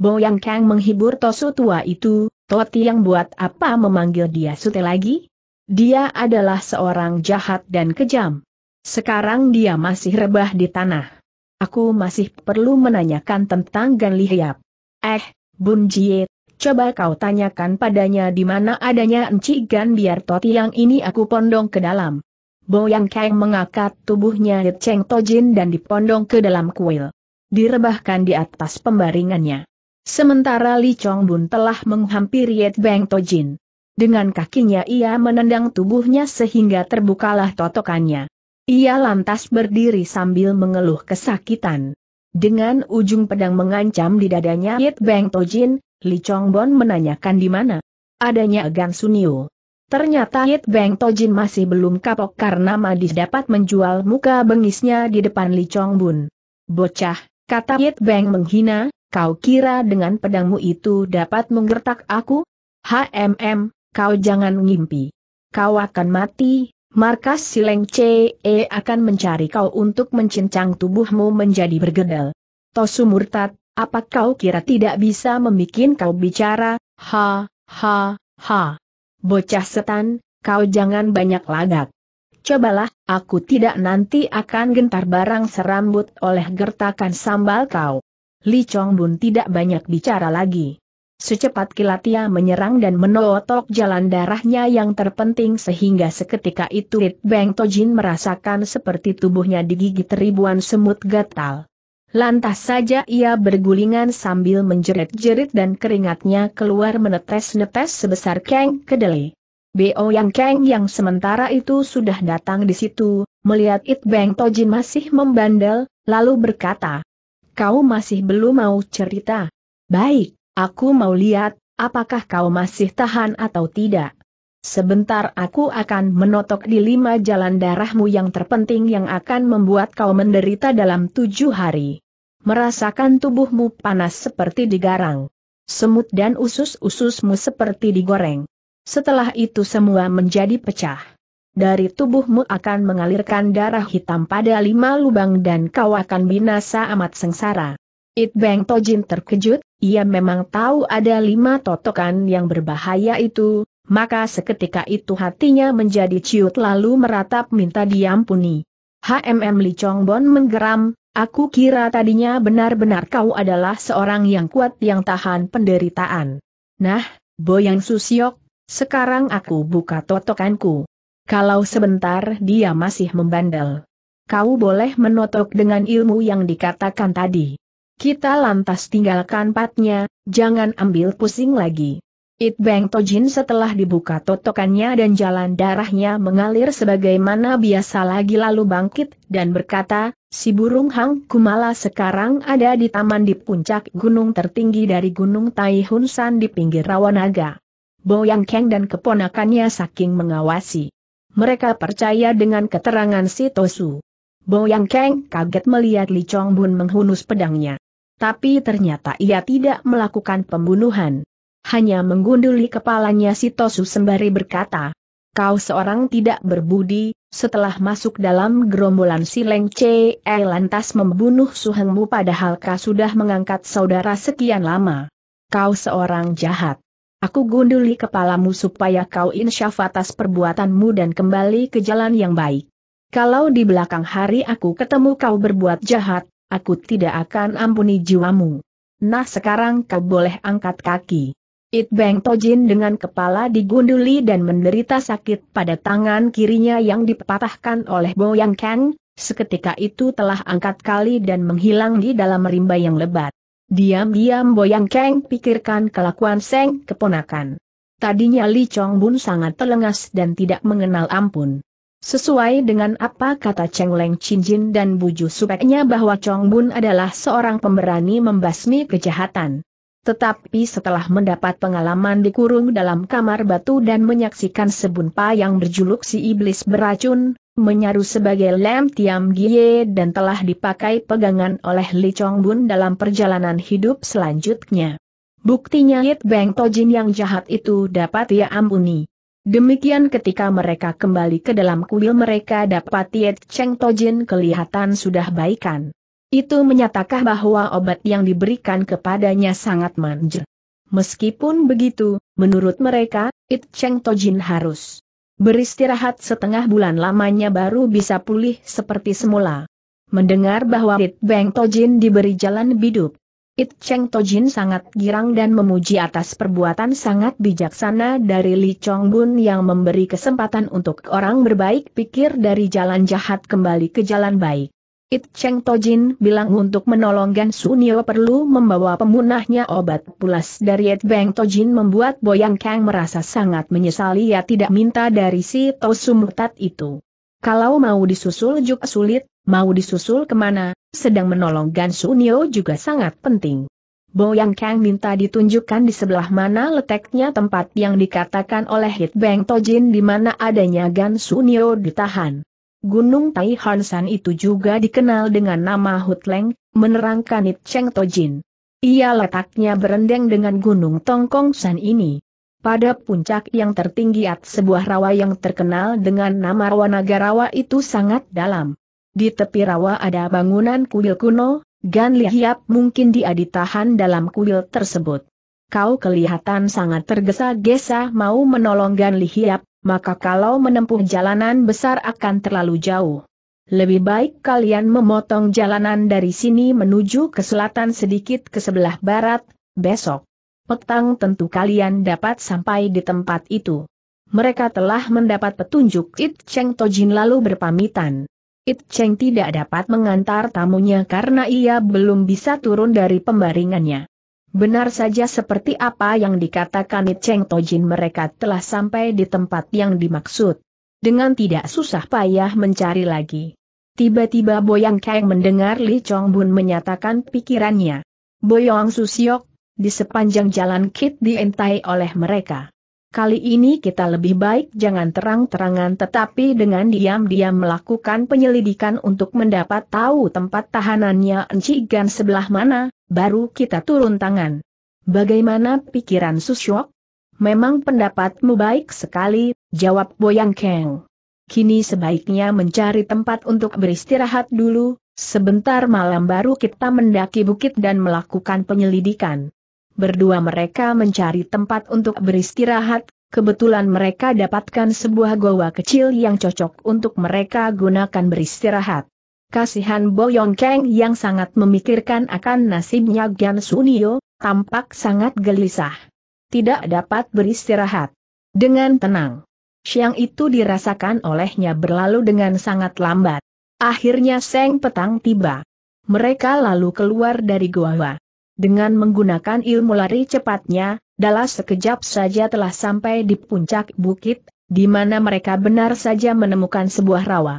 yang Kang menghibur Tosu tua itu, Toti yang buat apa memanggil dia Sute lagi? Dia adalah seorang jahat dan kejam. Sekarang dia masih rebah di tanah. Aku masih perlu menanyakan tentang Gan Eh, Bun Jie, coba kau tanyakan padanya di mana adanya Enci Gan biar Toti yang ini aku pondong ke dalam. yang Kang mengangkat tubuhnya Hit Cheng Tojin dan dipondong ke dalam kuil. Direbahkan di atas pembaringannya. Sementara Li Chong Bun telah menghampiri Yet Beng Tojin. Dengan kakinya ia menendang tubuhnya sehingga terbukalah totokannya. Ia lantas berdiri sambil mengeluh kesakitan. Dengan ujung pedang mengancam di dadanya Yet Beng Tojin, Li Chong Bun menanyakan di mana adanya Gan Sunio. Ternyata Yit Beng Tojin masih belum kapok karena Madis dapat menjual muka bengisnya di depan Li Chong Bun. Bocah, kata Yit Beng menghina, Kau kira dengan pedangmu itu dapat menggertak aku? HMM, kau jangan ngimpi. Kau akan mati, markas Sileng CE e akan mencari kau untuk mencincang tubuhmu menjadi bergedel. Tosu murtad, apa kau kira tidak bisa membuat kau bicara? Ha, ha, ha. Bocah setan, kau jangan banyak lagak. Cobalah, aku tidak nanti akan gentar barang serambut oleh gertakan sambal kau. Li Chong Bun tidak banyak bicara lagi. Secepat kilat ia menyerang dan menotok jalan darahnya yang terpenting sehingga seketika itu It Beng Tojin merasakan seperti tubuhnya digigit ribuan semut gatal. Lantas saja ia bergulingan sambil menjerit-jerit dan keringatnya keluar menetes-netes sebesar keng kedelai. Bo Yang Kang yang sementara itu sudah datang di situ, melihat It Beng Tojin masih membandel, lalu berkata, kau masih belum mau cerita. Baik, aku mau lihat, apakah kau masih tahan atau tidak. Sebentar aku akan menotok di lima jalan darahmu yang terpenting yang akan membuat kau menderita dalam tujuh hari. Merasakan tubuhmu panas seperti digarang. Semut dan usus-ususmu seperti digoreng. Setelah itu semua menjadi pecah dari tubuhmu akan mengalirkan darah hitam pada lima lubang dan kau akan binasa amat sengsara. It Beng Tojin terkejut, ia memang tahu ada lima totokan yang berbahaya itu, maka seketika itu hatinya menjadi ciut lalu meratap minta diampuni. HMM Li Chongbon menggeram, aku kira tadinya benar-benar kau adalah seorang yang kuat yang tahan penderitaan. Nah, Boyang Susiok, sekarang aku buka totokanku. Kalau sebentar dia masih membandel. Kau boleh menotok dengan ilmu yang dikatakan tadi. Kita lantas tinggalkan patnya, jangan ambil pusing lagi. It Bang Tojin setelah dibuka totokannya dan jalan darahnya mengalir sebagaimana biasa lagi lalu bangkit dan berkata, si burung Hang Kumala sekarang ada di taman di puncak gunung tertinggi dari gunung Tai Hun San di pinggir Rawanaga. Bo Yang Kang dan keponakannya saking mengawasi mereka percaya dengan keterangan si Tosu. Boyang Kang kaget melihat Li Chong Bun menghunus pedangnya. Tapi ternyata ia tidak melakukan pembunuhan. Hanya menggunduli kepalanya si Tosu sembari berkata, Kau seorang tidak berbudi, setelah masuk dalam gerombolan si Leng Che eh lantas membunuh suhengmu padahal kau sudah mengangkat saudara sekian lama. Kau seorang jahat. Aku gunduli kepalamu supaya kau insyaf atas perbuatanmu dan kembali ke jalan yang baik. Kalau di belakang hari aku ketemu kau berbuat jahat, aku tidak akan ampuni jiwamu. Nah sekarang kau boleh angkat kaki. It Beng Tojin dengan kepala digunduli dan menderita sakit pada tangan kirinya yang dipatahkan oleh Boyang Kang, seketika itu telah angkat kali dan menghilang di dalam rimba yang lebat. Diam-diam Boyang Keng pikirkan kelakuan Seng keponakan. Tadinya Li Chong Bun sangat telengas dan tidak mengenal ampun. Sesuai dengan apa kata Cheng Leng Chin Jin dan Buju Supeknya bahwa Chong Bun adalah seorang pemberani membasmi kejahatan. Tetapi setelah mendapat pengalaman dikurung dalam kamar batu dan menyaksikan sebunpa yang berjuluk si iblis beracun, menyaru sebagai lem tiam gie dan telah dipakai pegangan oleh Li Chong Bun dalam perjalanan hidup selanjutnya. Buktinya Yit Beng Tojin yang jahat itu dapat ia ampuni. Demikian ketika mereka kembali ke dalam kuil mereka dapat Yit Cheng Tojin kelihatan sudah baikan. Itu menyatakan bahwa obat yang diberikan kepadanya sangat manja. Meskipun begitu, menurut mereka, It Cheng Tojin harus Beristirahat setengah bulan lamanya baru bisa pulih seperti semula. Mendengar bahwa It Beng Tojin diberi jalan hidup, It Cheng Tojin sangat girang dan memuji atas perbuatan sangat bijaksana dari Li Chong Bun yang memberi kesempatan untuk orang berbaik pikir dari jalan jahat kembali ke jalan baik. It Cheng Tojin bilang untuk menolong Gan Sunio perlu membawa pemunahnya obat pulas dari It Beng Tojin membuat Boyang Kang merasa sangat menyesali ia tidak minta dari si Tosumutat itu. Kalau mau disusul juga sulit, mau disusul kemana, sedang menolong Gan Sunio juga sangat penting. Boyang Kang minta ditunjukkan di sebelah mana letaknya tempat yang dikatakan oleh Hit Beng Tojin di mana adanya Gan Sunio ditahan. Gunung Tai Hansan itu juga dikenal dengan nama Hutleng, menerangkan It Cheng Tojin. Ia letaknya berendeng dengan Gunung Tongkong San ini. Pada puncak yang tertinggi at sebuah rawa yang terkenal dengan nama Wanaga Rawa itu sangat dalam. Di tepi rawa ada bangunan kuil kuno, Gan Lihiap mungkin dia ditahan dalam kuil tersebut. Kau kelihatan sangat tergesa-gesa mau menolong Gan Lihiap, maka kalau menempuh jalanan besar akan terlalu jauh. Lebih baik kalian memotong jalanan dari sini menuju ke selatan sedikit ke sebelah barat, besok. Petang tentu kalian dapat sampai di tempat itu. Mereka telah mendapat petunjuk It Cheng Tojin lalu berpamitan. It Cheng tidak dapat mengantar tamunya karena ia belum bisa turun dari pembaringannya. Benar saja seperti apa yang dikatakan Cheng Tojin mereka telah sampai di tempat yang dimaksud. Dengan tidak susah payah mencari lagi. Tiba-tiba Boyang Kang mendengar Li Chong Bun menyatakan pikirannya. Boyang Susiok, di sepanjang jalan Kit dientai oleh mereka. Kali ini kita lebih baik jangan terang-terangan tetapi dengan diam-diam melakukan penyelidikan untuk mendapat tahu tempat tahanannya encigan sebelah mana, baru kita turun tangan. Bagaimana pikiran Susyok? Memang pendapatmu baik sekali, jawab Boyang Keng. Kini sebaiknya mencari tempat untuk beristirahat dulu, sebentar malam baru kita mendaki bukit dan melakukan penyelidikan berdua mereka mencari tempat untuk beristirahat, kebetulan mereka dapatkan sebuah goa kecil yang cocok untuk mereka gunakan beristirahat. Kasihan Boyong Kang yang sangat memikirkan akan nasibnya Gan Sunio, tampak sangat gelisah. Tidak dapat beristirahat. Dengan tenang. Siang itu dirasakan olehnya berlalu dengan sangat lambat. Akhirnya seng petang tiba. Mereka lalu keluar dari goa. Dengan menggunakan ilmu lari cepatnya, Dallas sekejap saja telah sampai di puncak bukit, di mana mereka benar saja menemukan sebuah rawa.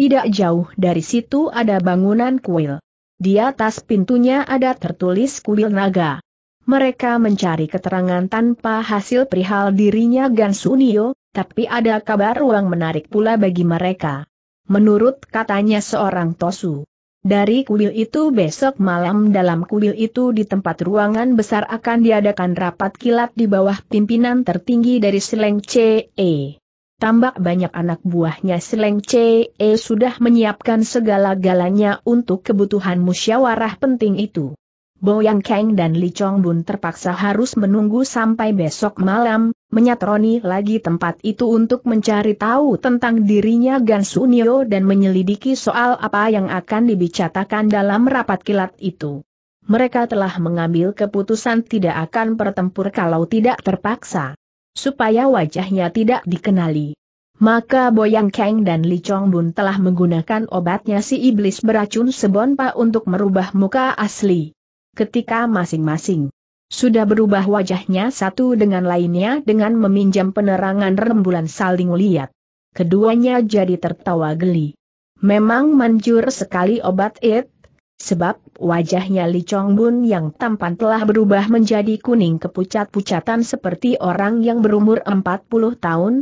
Tidak jauh dari situ ada bangunan kuil. Di atas pintunya ada tertulis kuil naga. Mereka mencari keterangan tanpa hasil perihal dirinya Gan Sunio, tapi ada kabar uang menarik pula bagi mereka. Menurut katanya seorang Tosu, dari kuil itu besok malam dalam kuil itu di tempat ruangan besar akan diadakan rapat kilat di bawah pimpinan tertinggi dari Seleng CE. Tambak banyak anak buahnya Seleng CE sudah menyiapkan segala-galanya untuk kebutuhan musyawarah penting itu. Boyang Kang dan Li Chong Bun terpaksa harus menunggu sampai besok malam, menyatroni lagi tempat itu untuk mencari tahu tentang dirinya Gansu Nio dan menyelidiki soal apa yang akan dibicarakan dalam rapat kilat itu. Mereka telah mengambil keputusan tidak akan bertempur kalau tidak terpaksa. Supaya wajahnya tidak dikenali. Maka Boyang Kang dan Li Chong Bun telah menggunakan obatnya si iblis beracun Sebonpa untuk merubah muka asli. Ketika masing-masing sudah berubah wajahnya satu dengan lainnya dengan meminjam penerangan rembulan saling lihat. Keduanya jadi tertawa geli. Memang manjur sekali obat it, sebab wajahnya Li Chong Bun yang tampan telah berubah menjadi kuning kepucat-pucatan seperti orang yang berumur 40 tahun,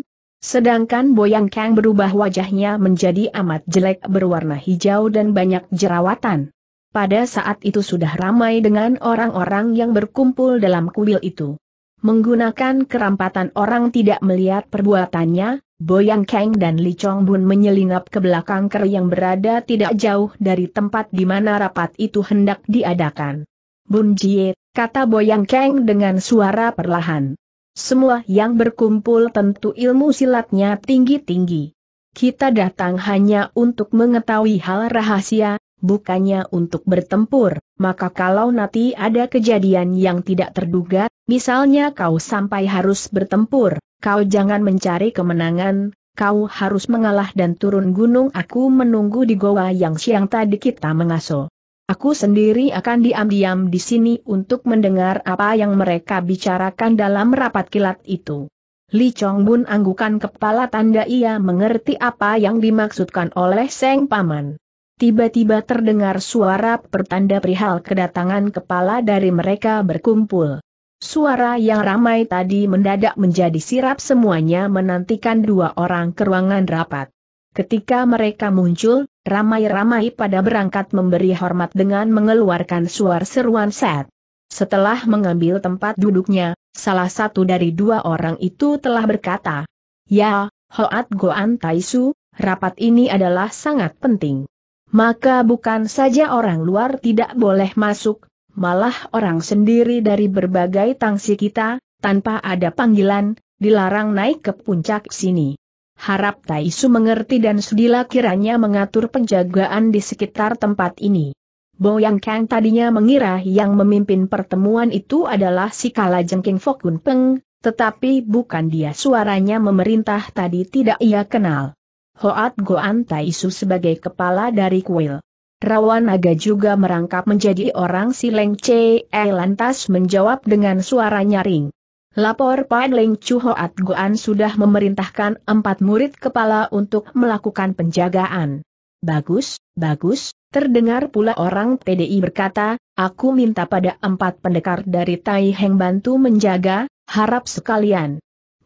sedangkan Boyang Kang berubah wajahnya menjadi amat jelek berwarna hijau dan banyak jerawatan. Pada saat itu sudah ramai dengan orang-orang yang berkumpul dalam kuil itu. Menggunakan kerampatan orang tidak melihat perbuatannya, Boyang Kang dan Li Chong Bun menyelinap ke belakang ker yang berada tidak jauh dari tempat di mana rapat itu hendak diadakan. Bun Jie, kata Boyang Kang dengan suara perlahan. Semua yang berkumpul tentu ilmu silatnya tinggi-tinggi. Kita datang hanya untuk mengetahui hal rahasia, bukannya untuk bertempur, maka kalau nanti ada kejadian yang tidak terduga, misalnya kau sampai harus bertempur, kau jangan mencari kemenangan, kau harus mengalah dan turun gunung aku menunggu di goa yang siang tadi kita mengaso. Aku sendiri akan diam-diam di sini untuk mendengar apa yang mereka bicarakan dalam rapat kilat itu. Li Chong Bun anggukan kepala tanda ia mengerti apa yang dimaksudkan oleh Seng Paman tiba-tiba terdengar suara pertanda perihal kedatangan kepala dari mereka berkumpul. Suara yang ramai tadi mendadak menjadi sirap semuanya menantikan dua orang ke ruangan rapat. Ketika mereka muncul, ramai-ramai pada berangkat memberi hormat dengan mengeluarkan suara seruan set. Setelah mengambil tempat duduknya, salah satu dari dua orang itu telah berkata, Ya, Hoat Goan Taisu, rapat ini adalah sangat penting maka bukan saja orang luar tidak boleh masuk, malah orang sendiri dari berbagai tangsi kita, tanpa ada panggilan, dilarang naik ke puncak sini. Harap Taisu mengerti dan sudilah kiranya mengatur penjagaan di sekitar tempat ini. Boyang Kang tadinya mengira yang memimpin pertemuan itu adalah si Kala Jengking Fokun Peng, tetapi bukan dia suaranya memerintah tadi tidak ia kenal. Hoat Goan Taisu sebagai kepala dari kuil. Rawan Naga juga merangkap menjadi orang Sileng E. Eh, lantas menjawab dengan suara nyaring. Lapor Pan Leng Chu Hoat Goan sudah memerintahkan empat murid kepala untuk melakukan penjagaan. Bagus, bagus, terdengar pula orang TDI berkata, aku minta pada empat pendekar dari Tai Heng bantu menjaga, harap sekalian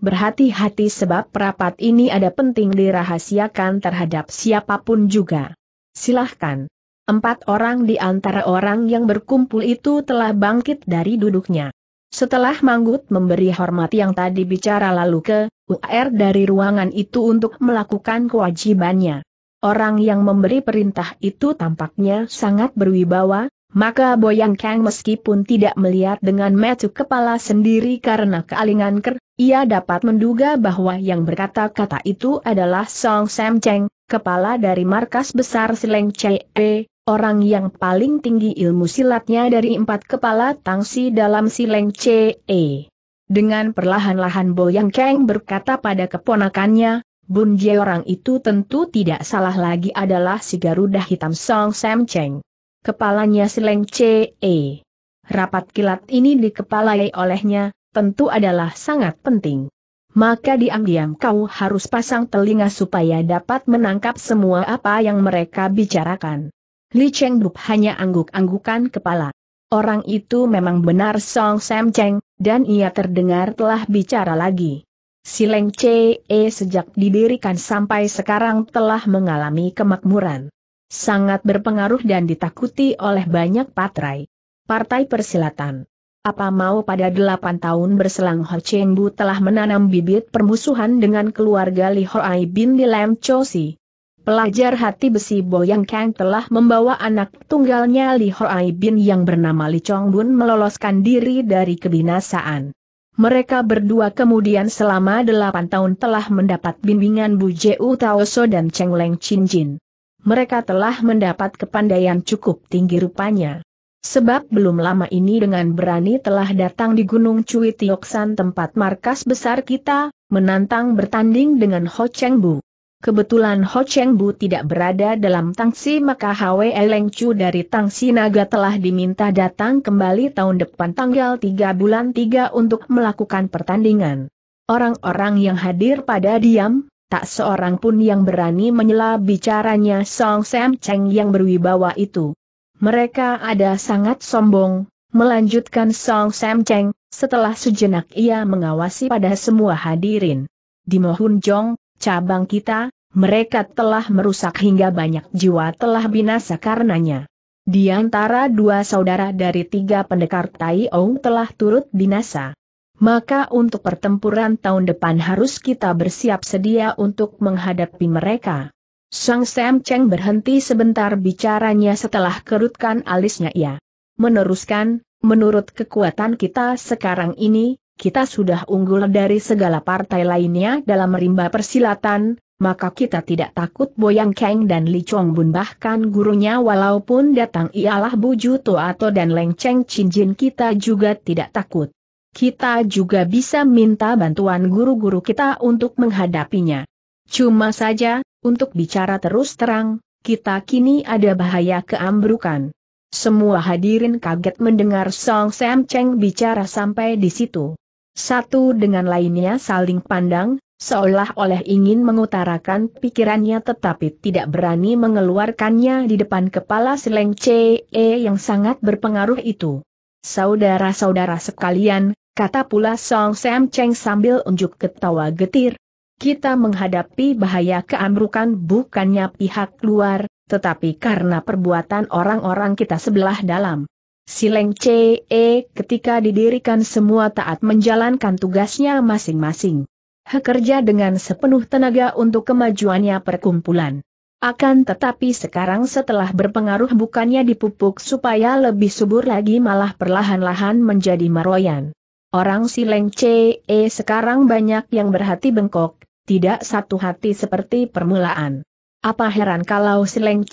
berhati-hati sebab rapat ini ada penting dirahasiakan terhadap siapapun juga. Silahkan. Empat orang di antara orang yang berkumpul itu telah bangkit dari duduknya. Setelah Manggut memberi hormat yang tadi bicara lalu ke UR dari ruangan itu untuk melakukan kewajibannya. Orang yang memberi perintah itu tampaknya sangat berwibawa, maka Boyang Kang meskipun tidak melihat dengan metu kepala sendiri karena kealingan ker, ia dapat menduga bahwa yang berkata-kata itu adalah Song Sam Cheng, kepala dari markas besar Sileng Chee, orang yang paling tinggi ilmu silatnya dari empat kepala tangsi dalam Sileng Chee. Dengan perlahan-lahan Boyang Kang berkata pada keponakannya, Bun Jie orang itu tentu tidak salah lagi adalah si Garuda Hitam Song Sam Cheng. Kepalanya Sileng Chee. Rapat kilat ini dikepalai olehnya, tentu adalah sangat penting. Maka diam-diam kau harus pasang telinga supaya dapat menangkap semua apa yang mereka bicarakan. Li Cheng hanya angguk-anggukan kepala. Orang itu memang benar Song Sam Cheng, dan ia terdengar telah bicara lagi. Si Leng Che sejak didirikan sampai sekarang telah mengalami kemakmuran. Sangat berpengaruh dan ditakuti oleh banyak patrai. Partai Persilatan apa mau pada delapan tahun berselang Ho Chen Bu telah menanam bibit permusuhan dengan keluarga Li Ho Ai bin di Lam Si? Pelajar hati besi Boyang Kang telah membawa anak tunggalnya Li Ho Ai bin yang bernama Li Chong Bun meloloskan diri dari kebinasaan. Mereka berdua kemudian selama delapan tahun telah mendapat bimbingan Bu Jeu Taoso dan Cheng Leng Chin Jin. Mereka telah mendapat kepandaian cukup tinggi rupanya. Sebab belum lama ini dengan berani telah datang di Gunung Cui Tioksan tempat markas besar kita, menantang bertanding dengan Ho Cheng Bu. Kebetulan Ho Cheng Bu tidak berada dalam tangsi maka Hwe Leng Chu dari tangsi naga telah diminta datang kembali tahun depan tanggal 3 bulan 3 untuk melakukan pertandingan. Orang-orang yang hadir pada diam, tak seorang pun yang berani menyela bicaranya Song Sam Cheng yang berwibawa itu. Mereka ada sangat sombong, melanjutkan Song Sam Cheng, setelah sejenak ia mengawasi pada semua hadirin. Di Mohun Jong, cabang kita, mereka telah merusak hingga banyak jiwa telah binasa karenanya. Di antara dua saudara dari tiga pendekar Tai Ong telah turut binasa. Maka untuk pertempuran tahun depan harus kita bersiap sedia untuk menghadapi mereka. Sang Sam Cheng berhenti sebentar bicaranya setelah kerutkan alisnya ia. Meneruskan, menurut kekuatan kita sekarang ini, kita sudah unggul dari segala partai lainnya dalam rimba persilatan, maka kita tidak takut Boyang Kang dan Li Chong Bun bahkan gurunya walaupun datang ialah Bu Buju Toato dan Leng Cheng Chin Jin kita juga tidak takut. Kita juga bisa minta bantuan guru-guru kita untuk menghadapinya. Cuma saja, untuk bicara terus terang, kita kini ada bahaya keambrukan. Semua hadirin kaget mendengar Song Sam Cheng bicara sampai di situ. Satu dengan lainnya saling pandang, seolah oleh ingin mengutarakan pikirannya tetapi tidak berani mengeluarkannya di depan kepala Seleng C.E. yang sangat berpengaruh itu. Saudara-saudara sekalian, kata pula Song Sam Cheng sambil unjuk ketawa getir, kita menghadapi bahaya keamrukan bukannya pihak luar, tetapi karena perbuatan orang-orang kita sebelah dalam. Sileng CE ketika didirikan semua taat menjalankan tugasnya masing-masing. Hekerja dengan sepenuh tenaga untuk kemajuannya perkumpulan. Akan tetapi sekarang setelah berpengaruh bukannya dipupuk supaya lebih subur lagi malah perlahan-lahan menjadi meroyan. Orang Sileng CE sekarang banyak yang berhati bengkok, tidak satu hati seperti permulaan. Apa heran kalau Seleng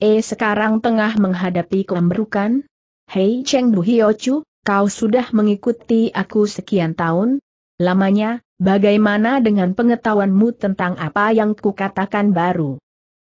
sekarang tengah menghadapi kemerukan? Hei Cheng Duhiochu, kau sudah mengikuti aku sekian tahun? Lamanya, bagaimana dengan pengetahuanmu tentang apa yang kukatakan baru?